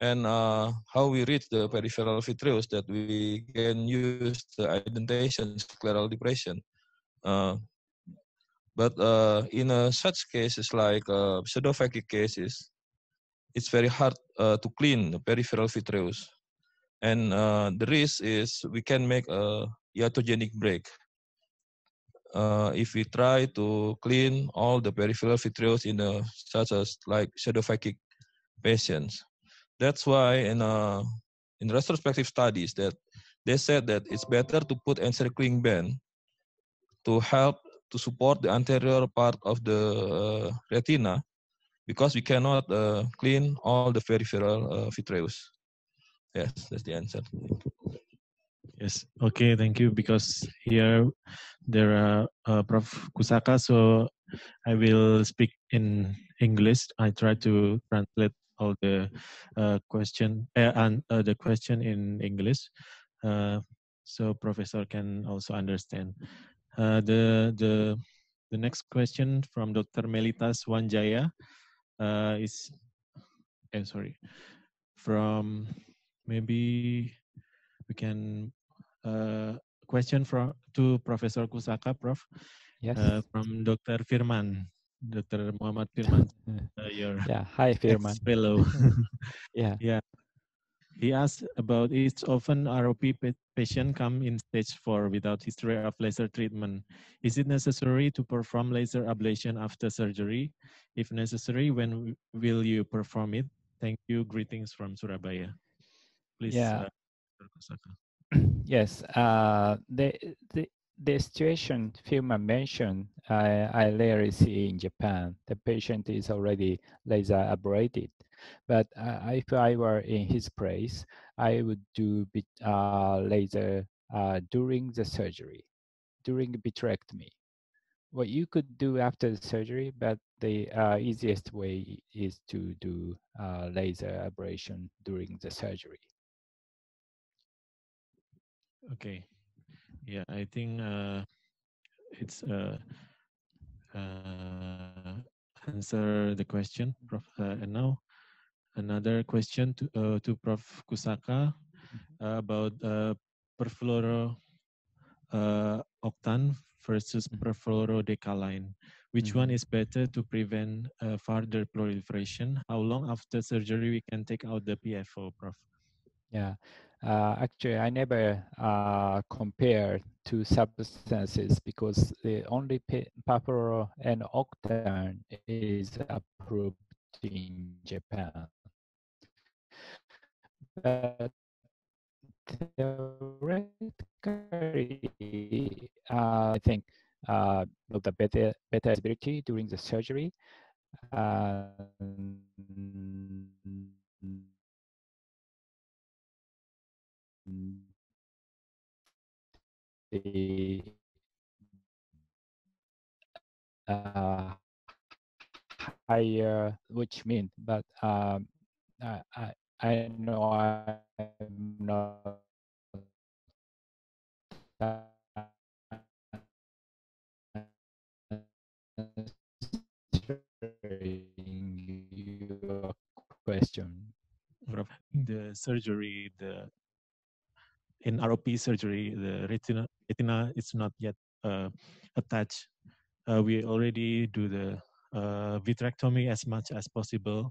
And uh, how we reach the peripheral vitreous that we can use the indentation scleral depression. Uh, but uh, in uh, such cases like uh, pseudophagic cases, it's very hard uh, to clean the peripheral vitreous. And the risk is we can make a iatrogenic break uh, if we try to clean all the peripheral vitreous in a such as like cataractic patients. That's why in a uh, in retrospective studies that they said that it's better to put encircling band to help to support the anterior part of the uh, retina because we cannot uh, clean all the peripheral uh, vitreous. Yes, that's the answer. Yes. Okay. Thank you. Because here there are uh, Prof. Kusaka, so I will speak in English. I try to translate all the uh, question uh, and uh, the question in English, uh, so professor can also understand. Uh, the the the next question from Dr. Melita Swanjaya uh, is, eh, sorry, from maybe we can uh, question from to Professor Kusaka, Prof. Yes. Uh, from Dr. Firman, Dr. Muhammad Firman, uh, your yeah, hi Firman fellow. yeah, yeah. He asked about it's often ROP patient come in stage four without history of laser treatment. Is it necessary to perform laser ablation after surgery? If necessary, when will you perform it? Thank you. Greetings from Surabaya. Please. Yeah. Uh, yes, uh, the, the, the situation Filma mentioned, I, I rarely see in Japan. The patient is already laser ablated. But uh, if I were in his place, I would do bit, uh, laser uh, during the surgery, during vitrectomy. What you could do after the surgery, but the uh, easiest way is to do uh, laser ablation during the surgery. Okay. Yeah, I think uh, it's uh, uh, answer the question, Prof. Uh, and now another question to uh, to Prof. Kusaka mm-hmm. about uh, perfluoro octane versus mm-hmm. perfluoro perfluorodecaline. Which mm -hmm. one mm-hmm. is better to prevent further proliferation? How long after surgery we can take out the PFO, Prof? Yeah. Uh, actually, I never uh, compare two substances because the only papaver and octane is approved in Japan. But theoretically, uh, I think uh, the better better ability during the surgery. Uh, the mm. ah, uh, higher, which mean, but um, I, I, I know I'm not answering your question. The surgery, the in ROP surgery, the retina, retina is not yet uh, attached. Uh, we already do the uh, vitrectomy as much as possible,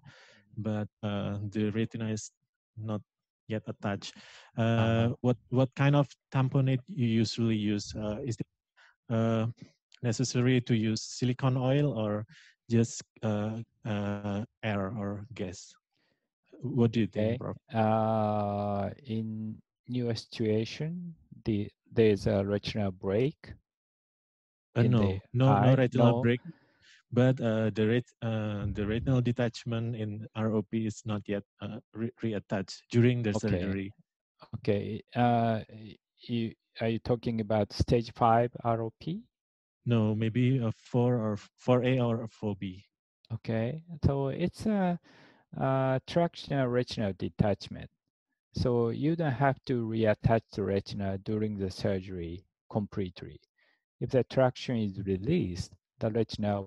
mm-hmm. but uh, the retina is not yet attached. -huh. Uh, what what kind of tamponade you usually use? Uh, is it necessary to use silicone oil or just air or gas? What do you okay. think, Rob? in new situation, the there's a retinal break. Uh, no, no, eye. no retinal no. break. But uh, the ret uh, the retinal detachment in ROP is not yet uh, re reattached during the okay. surgery. Okay. Uh, you, are you talking about stage five ROP? No, maybe a uh, four or four A or four B. Okay, so it's a, a tractional retinal detachment. So you don't have to reattach the retina during the surgery completely. If the traction is released, the retina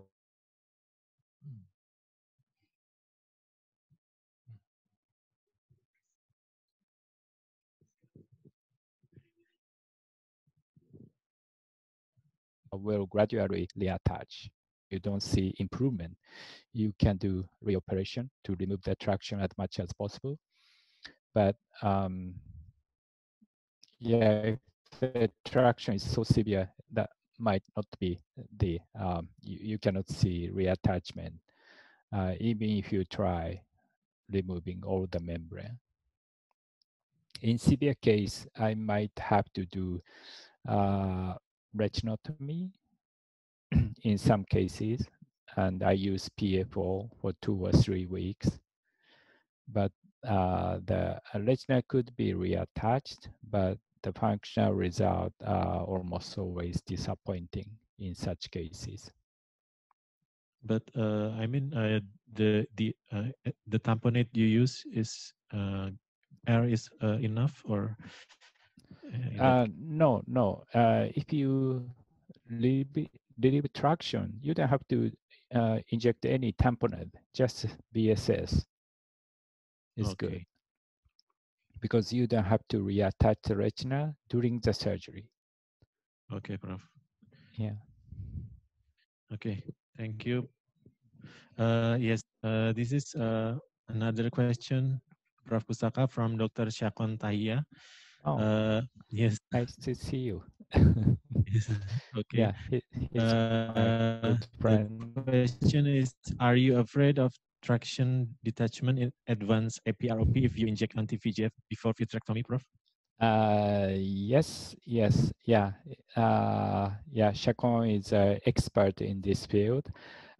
will gradually reattach. You don't see improvement. You can do reoperation to remove the traction as much as possible but um, yeah, the traction is so severe that might not be the um, you, you, cannot see reattachment uh, even if you try removing all the membrane. In severe case, I might have to do uh, retinotomy in some cases, and I use PFO for two or three weeks. But uh, the retina could be reattached, but the functional result are uh, almost always disappointing in such cases. But uh, I mean, uh, the the uh, eh, the tamponade you use is air is enough or? Eh, no, no. if you leave leave traction, you don't have to inject any tamponade, just BSS is okay. good because you don't have to reattach the retina during the surgery. Okay, Prof. Yeah. Okay, thank you. Uh, yes, uh, this is uh, another question, Prof. Kusaka, from Dr. Shakon Tahia. Oh, uh, yes. Nice to see you. yes. okay. Yeah. uh, friend. The question is, are you afraid of traction detachment in advanced APROP if you inject anti-VEGF before vitrectomy, Prof? Uh, yes, yes, yeah. Uh, yeah, Chacon is an expert in this field.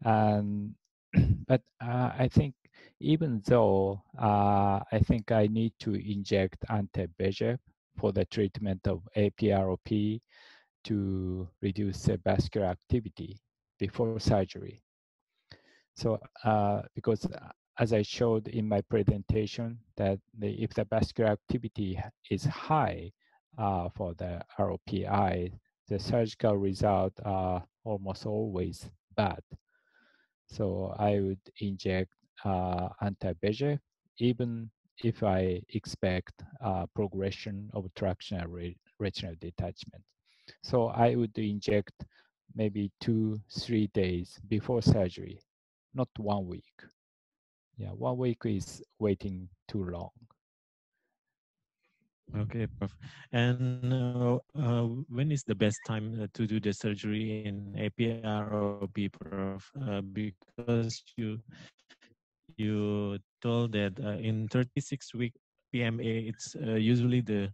Um, but uh, I think even though uh, I think I need to inject anti-VEGF for the treatment of APROP to reduce the vascular activity before surgery. So uh, because uh, as I showed in my presentation, that the, if the vascular activity is high uh, for the ROPI, the surgical result are uh, almost always bad. So I would inject uh, anti-VEGF even if I expect uh, progression of traction re retinal detachment. So I would inject maybe two, three days before surgery not one week. Yeah, one week is waiting too long. Okay, perfect. And uh, uh, when is the best time uh, to do the surgery in APR or BPRF? Uh, because you you told that uh, in 36 week PMA, it's uh, usually the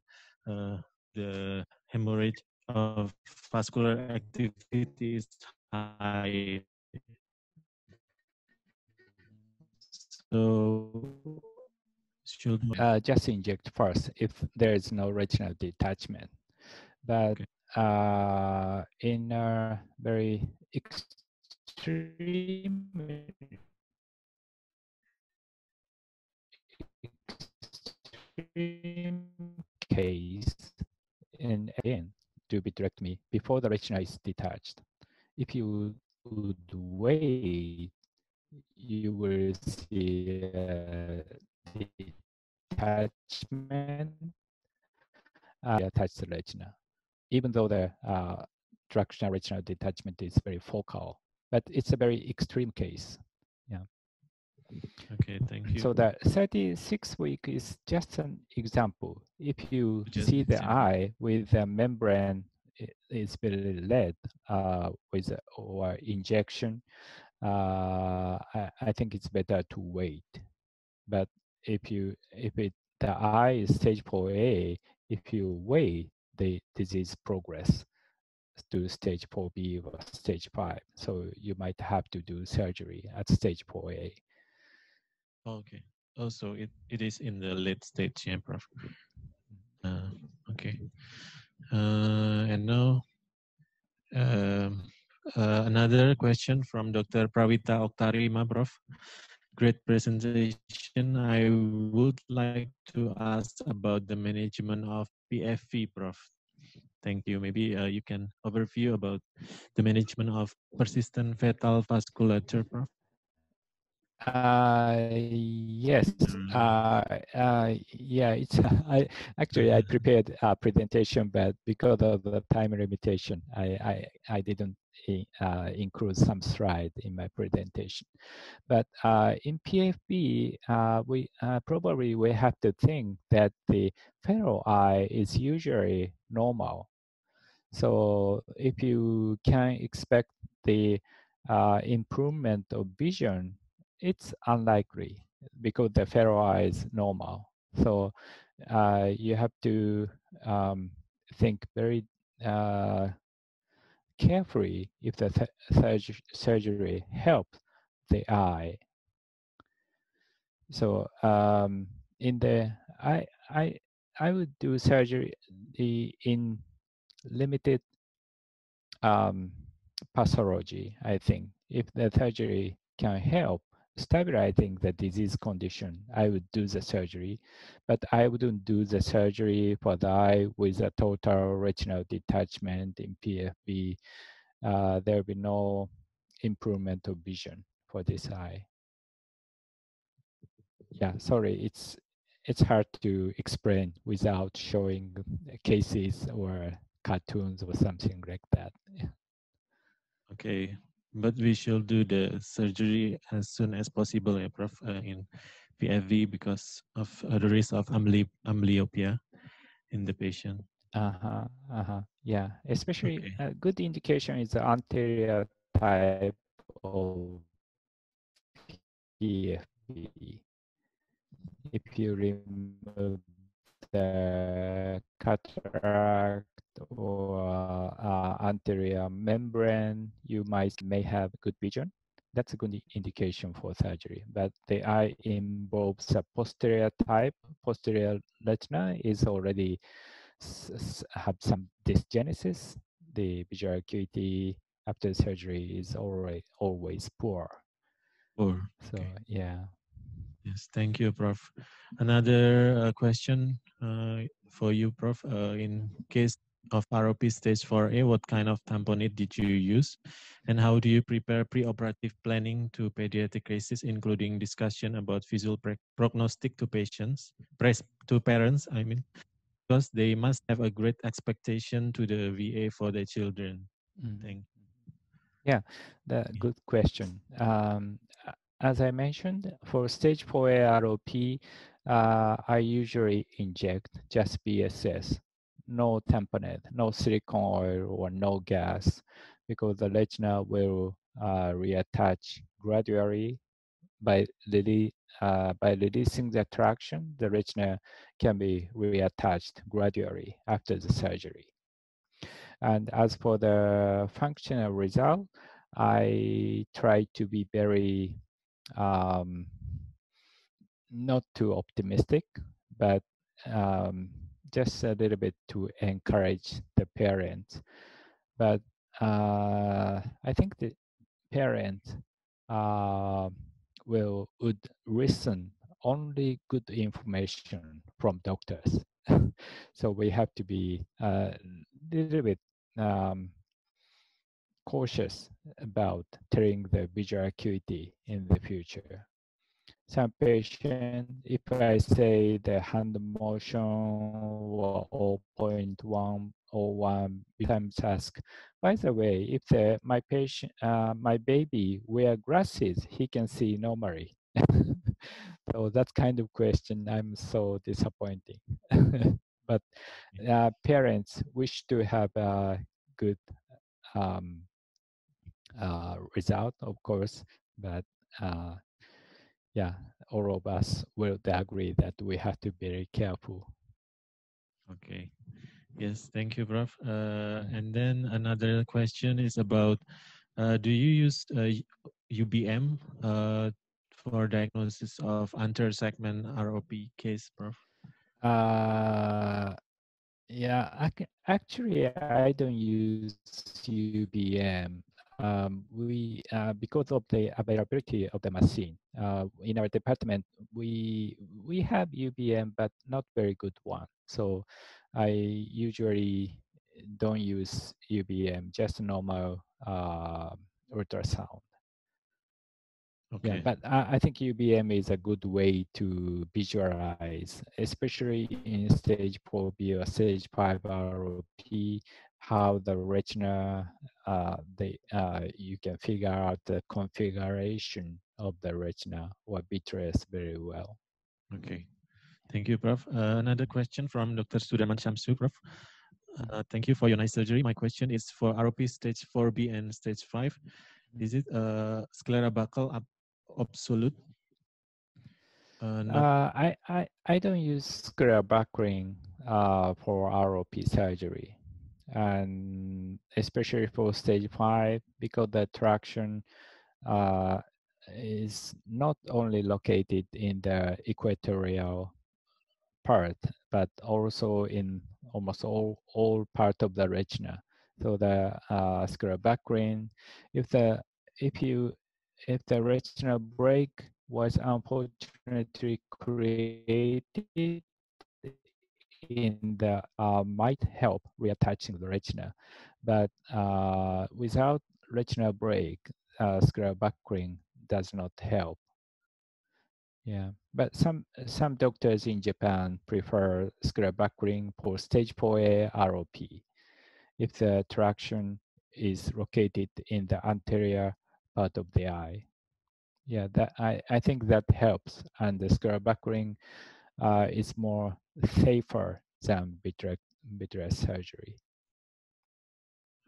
uh, the hemorrhage of vascular activity is high. So should uh, just inject first if there is no retinal detachment. But okay. uh, in a very extreme extreme case, and again, do be direct me before the retina is detached. If you would wait you will see uh, detachment, uh, attached retina, even though the uh, directional retinal detachment is very focal, but it's a very extreme case. Yeah. Okay, thank you. So the 36 week is just an example. If you just see the example. eye with the membrane it's very lead uh, with or injection, uh, I, I think it's better to wait. But if you if it the eye is stage 4A, if you wait, the disease progress to stage 4B or stage 5. So you might have to do surgery at stage 4A. Okay. Also, oh, it, it is in the late stage, yeah, Prof. Uh, okay. Uh, and now, um, uh, another question from Dr. Pravita Oktarima, Prof. Great presentation. I would like to ask about the management of PFV, Prof. Thank you. Maybe uh, you can overview about the management of persistent fetal vasculature, Prof. Uh, yes. Mm-hmm. Uh, uh, yeah. It's I actually I prepared a presentation, but because of the time limitation, I I, I didn't uh, include some slide in my presentation. But uh, in PFB, uh, we uh, probably we have to think that the feral eye is usually normal. So if you can expect the uh, improvement of vision, it's unlikely because the feral eye is normal. So uh, you have to um, think very carefully if the th surgery helps the eye. So um, in the I I I would do surgery in limited um, pathology. I think if the surgery can help stabilizing the disease condition, I would do the surgery, but I wouldn't do the surgery for the eye with a total retinal detachment in PFB. Uh, there will be no improvement of vision for this eye. Yeah, sorry, it's it's hard to explain without showing cases or cartoons or something like that. Yeah. Okay, but we shall do the surgery as soon as possible uh, Prof, uh, in PFV because of uh, the risk of amly amblyopia in the patient. Uh-huh, uh-huh. Yeah, especially okay. a uh, good indication is the anterior type of PFV. If you remove the cataract or uh, anterior membrane, you might may have good vision. That's a good indication for surgery. But the eye involves a posterior type. Posterior retina is already have some dysgenesis. The visual acuity after surgery is already always poor. Poor. So okay. yeah. Yes, thank you, Prof. Another uh, question uh, for you, Prof. Uh, in case of ROP stage 4A, what kind of tamponade did you use? And how do you prepare preoperative planning to pediatric cases, including discussion about visual prognostic to patients, to parents, I mean, because they must have a great expectation to the VA for their children. Mm. Thank you. Yeah, the good question. Um, as I mentioned, for stage 4 AROP, uh, I usually inject just BSS, no tamponade, no silicone oil, or no gas, because the retina will uh, reattach gradually by, uh, by releasing the traction. The retina can be reattached gradually after the surgery. And as for the functional result, I try to be very um, not too optimistic, but um, just a little bit to encourage the parents. But uh, I think the parent uh, will would listen only good information from doctors. so we have to be a uh, little bit um, cautious about telling the visual acuity in the future. Some patients, if I say the hand motion or one sometimes ask, by the way, if the, my patient, uh, my baby wear glasses, he can see normally. so that kind of question, I'm so disappointing. but uh, parents wish to have a good um, uh, result, of course, but uh, yeah, all of us will agree that we have to be very careful. Okay. Yes, thank you, Prof. Uh, and then another question is about uh, do you use UBM uh, uh, for diagnosis of anterior segment ROP case, Prof? Uh, yeah, I can, actually, I don't use UBM um, we uh, because of the availability of the machine uh, in our department, we we have UBM, but not very good one. So I usually don't use UBM, just normal uh, ultrasound. Okay. Yeah, but I, I think UBM is a good way to visualize, especially in stage 4B or stage 5 ROP, how the retina uh, the uh, you can figure out the configuration of the retina or b very well. Okay, thank you, Prof. Uh, another question from Dr. Sudaman Shamsu, Prof. Uh, thank you for your nice surgery. My question is for ROP stage 4B and stage 5. Mm-hmm. Is it uh, sclera buccal absolute? Uh, no? Uh, I, I, I don't use sclera buckling for ROP surgery and especially for stage five because the traction uh, is not only located in the equatorial part but also in almost all all part of the retina so the uh, background. if the if you if the retinal break was unfortunately created in the uh, might help reattaching the retina. But uh, without retinal break, uh, scleral buckling does not help. Yeah, but some some doctors in Japan prefer scleral buckling for stage 4A ROP if the traction is located in the anterior part of the eye. Yeah, that I, I think that helps. And the scleral buckling uh, is more safer than vitreous vitreous surgery.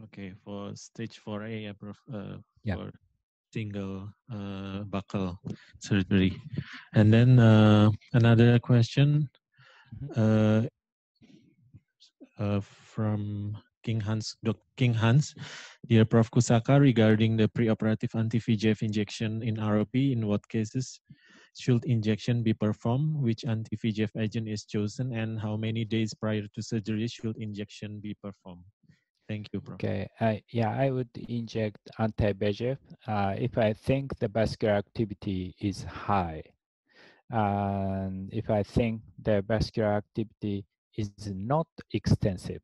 Okay, for stage 4A, uh, uh, yeah. for single uh, buccal surgery. And then uh, another question mm-hmm. uh, uh, from King Hans, Dr. King Hans, dear Prof. Kusaka, regarding the preoperative anti VGF injection in ROP, in what cases should injection be performed, which anti-VEGF agent is chosen, and how many days prior to surgery should injection be performed? Thank you, Prof. Okay, I, yeah, I would inject anti-VEGF uh, if I think the vascular activity is high. And if I think the vascular activity is not extensive,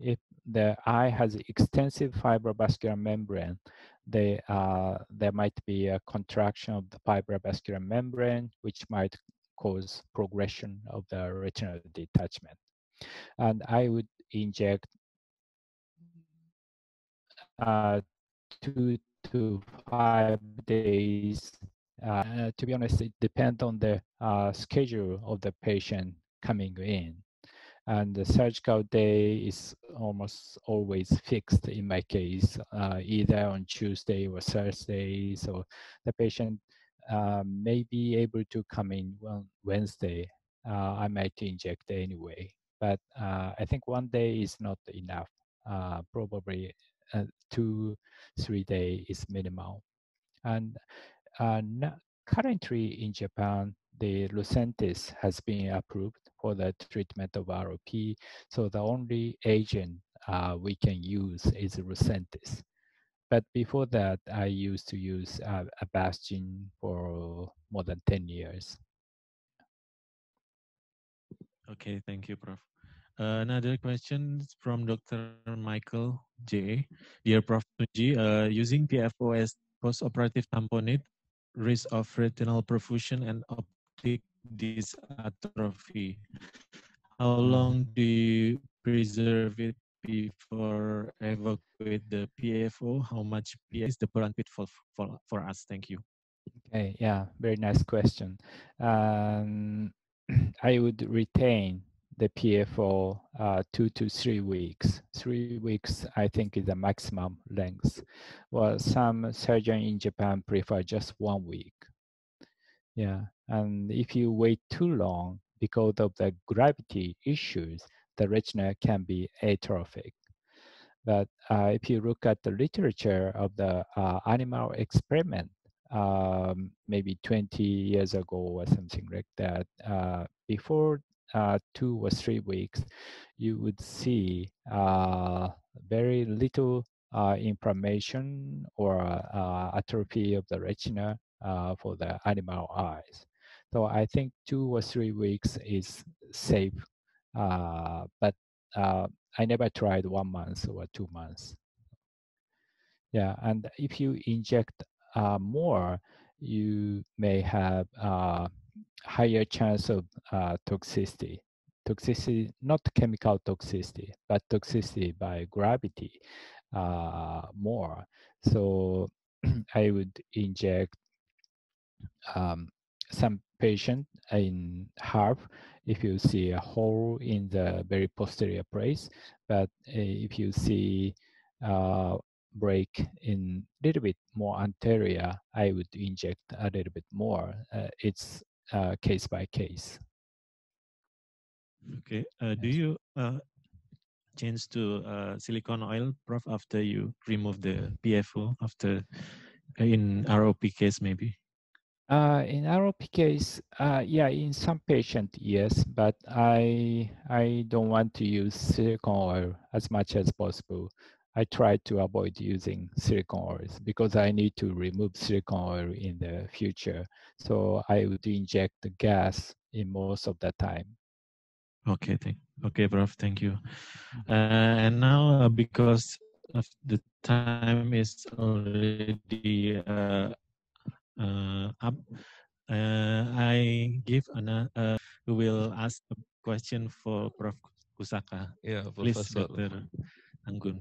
if the eye has extensive fibrovascular membrane, they, uh, there might be a contraction of the fibrovascular membrane, which might cause progression of the retinal detachment. And I would inject uh, two to five days. Uh, to be honest, it depends on the uh, schedule of the patient coming in and the surgical day is almost always fixed in my case, uh, either on Tuesday or Thursday. So the patient uh, may be able to come in on Wednesday. Uh, I might inject anyway, but uh, I think one day is not enough. Uh, probably uh, two, three day is minimal. And currently in Japan, the Lucentis has been approved for the treatment of ROP. So the only agent uh, we can use is Lucentis. But before that, I used to use uh, Avastin for more than 10 years. Okay, thank you, Prof. Uh, another question from Dr. Michael J. Dear Prof. Tunji, uh, using PFOS post-operative tamponade, risk of retinal perfusion and optic this atrophy? How long mm-hmm. do you preserve it before evacuate the PFO? How much is the current pitfall for, for us? Thank you. Okay, yeah, very nice question. Um, I would retain the PFO uh, two to three weeks. Three weeks, I think, is the maximum length. Well, some surgeon in Japan prefer just one week. Yeah, and if you wait too long because of the gravity issues, the retina can be atrophic. But uh, if you look at the literature of the uh, animal experiment, um, maybe 20 years ago or something like that, uh, before uh, two or three weeks, you would see uh, very little uh, inflammation or atrophy of the retina for the animal eyes. So I think two or three weeks is safe, uh, but uh, I never tried one month or two months. Yeah, and if you inject uh, more, you may have a uh, higher chance of uh, toxicity. Toxicity, not chemical toxicity, but toxicity by gravity uh, more. So I would inject um, some patient in HARP if you see a hole in the very posterior place, but eh, if you see a uh, break in a little bit more anterior, I would inject a little bit more. Uh, it's uh, case by case. Okay. Uh, do you uh, change to uh, silicone oil, Prof, after you remove the PFO after in ROP case maybe? Uh, in ROP case, uh, yeah, in some patient, yes, but I I don't want to use silicone oil as much as possible. I try to avoid using silicone oils because I need to remove silicone oil in the future. So I would inject the gas in most of the time. Okay, thank okay, Prof. Thank you. Mm-hmm. Uh, and now, uh, because of the time is already uh, up. Uh, uh, I give Anna, uh, who will ask a question for Prof. Kusaka. Yeah, Please, Dr. Anggun.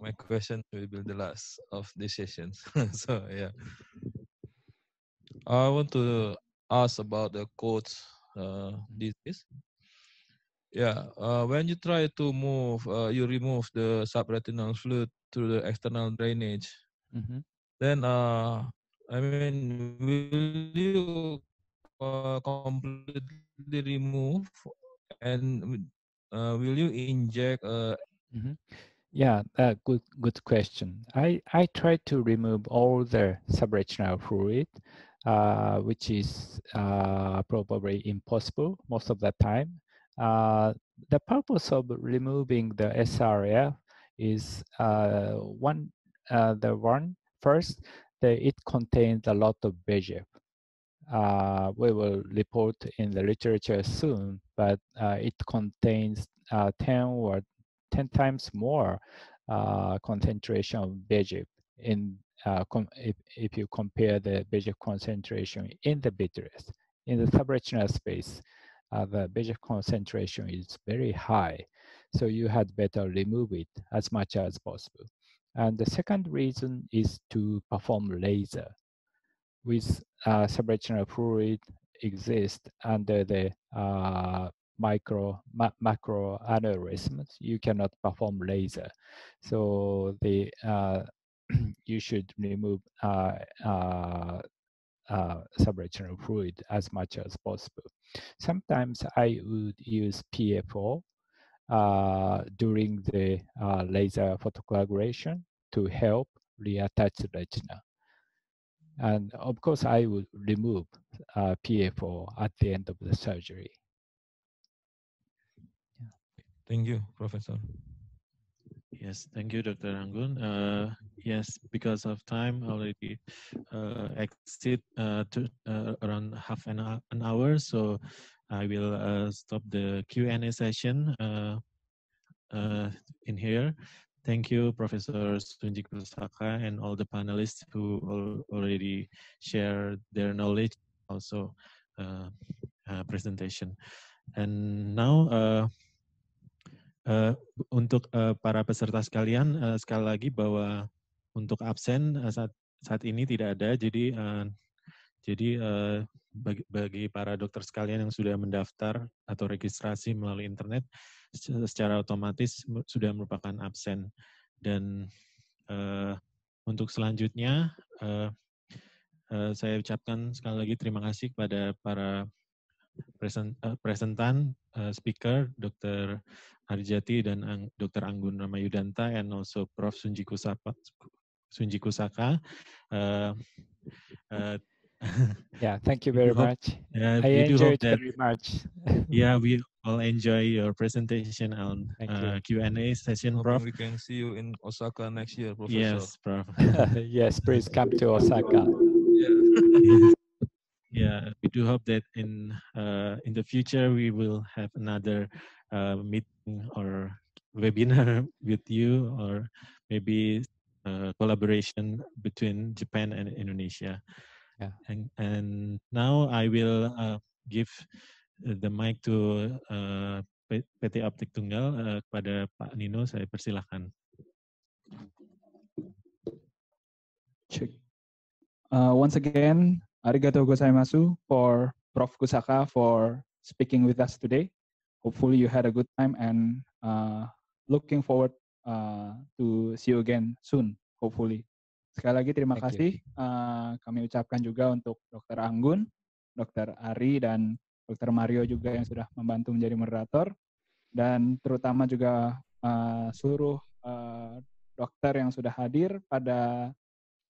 My question will be the last of the session. so, yeah. I want to ask about the coach uh, Yeah, uh, when you try to move, uh, you remove the subretinal fluid through the external drainage. Mm -hmm. Then uh, I mean, will you uh, completely remove and uh, will you inject? Uh, mm -hmm. Yeah, uh, good good question. I I tried to remove all the subretinal fluid, uh, which is uh, probably impossible most of the time. Uh, the purpose of removing the SRF is uh, one uh, the one first that it contains a lot of VEGF. Uh, we will report in the literature soon, but uh, it contains uh, 10 or 10 times more uh, concentration of VEGF in, uh, if, if you compare the VEGF concentration in the vitreous. In the subretinal space, uh, the VEGF concentration is very high, so you had better remove it as much as possible. And the second reason is to perform laser. With uh, fluid exist under the uh, micro ma- macro aneurysms, you cannot perform laser. So the uh, you should remove uh, uh, uh, subretinal fluid as much as possible. Sometimes I would use PFO uh, during the uh, laser photocoagulation to help reattach retina. And of course, I would remove uh, at the end of the surgery. Thank you, Professor. Yes, thank you, Dr. Rangun. Uh, yes, because of time already uh, exceed uh, to, uh, around half an hour, an hour, so I will uh, stop the Q&A session uh, uh, in here. Thank you, Professor Sunjik Pustaka and all the panelists who already shared their knowledge, also uh, uh, presentation. And now, uh, uh, untuk uh, para peserta sekalian, uh, sekali lagi bahwa untuk absen uh, saat, saat ini tidak ada, jadi uh, jadi uh, bagi, bagi para dokter sekalian yang sudah mendaftar atau registrasi melalui internet secara otomatis sudah merupakan absen dan uh, untuk selanjutnya uh, uh, saya ucapkan sekali lagi terima kasih kepada para present, uh, presentan uh, speaker Dr. Arjati dan Ang, Dr. Anggun Ramayudanta and also Prof Sunjiku Saka uh, uh, yeah, thank you very much. Yeah, uh, I enjoyed that, very much. yeah, we all enjoy your presentation on uh, Q&A session, Prof. We can see you in Osaka next year, Professor. Yes, Prof. yes, please come to Osaka. Yeah. yeah, we do hope that in uh, in the future we will have another uh, meeting or webinar with you, or maybe uh, collaboration between Japan and Indonesia. Yeah. And, and now I will uh, give uh, the mic to uh, PT Optik Tunggal uh, kepada Pak Nino. Saya persilahkan. Check. Uh, once again, arigato gozaimasu for Prof. Kusaka for speaking with us today. Hopefully you had a good time and uh, looking forward uh, to see you again soon, hopefully. Sekali lagi terima Thank kasih uh, kami ucapkan juga untuk Dr. Anggun, Dr. Ari, dan Dr. Mario juga yang sudah membantu menjadi moderator. Dan terutama juga uh, seluruh uh, dokter yang sudah hadir pada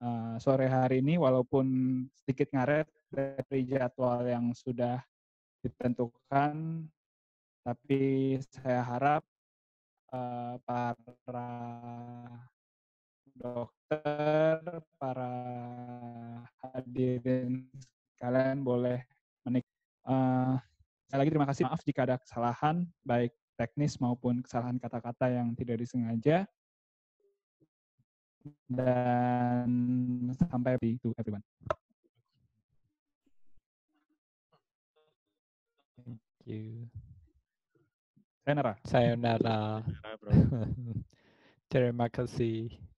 uh, sore hari ini, walaupun sedikit ngaret dari jadwal yang sudah ditentukan, tapi saya harap uh, para dokter, para hadirin kalian boleh menik. Uh, sekali lagi terima kasih. Maaf jika ada kesalahan, baik teknis maupun kesalahan kata-kata yang tidak disengaja. Dan sampai di itu everyone. Thank you. Saya Nara. Sayonara bro. terima kasih.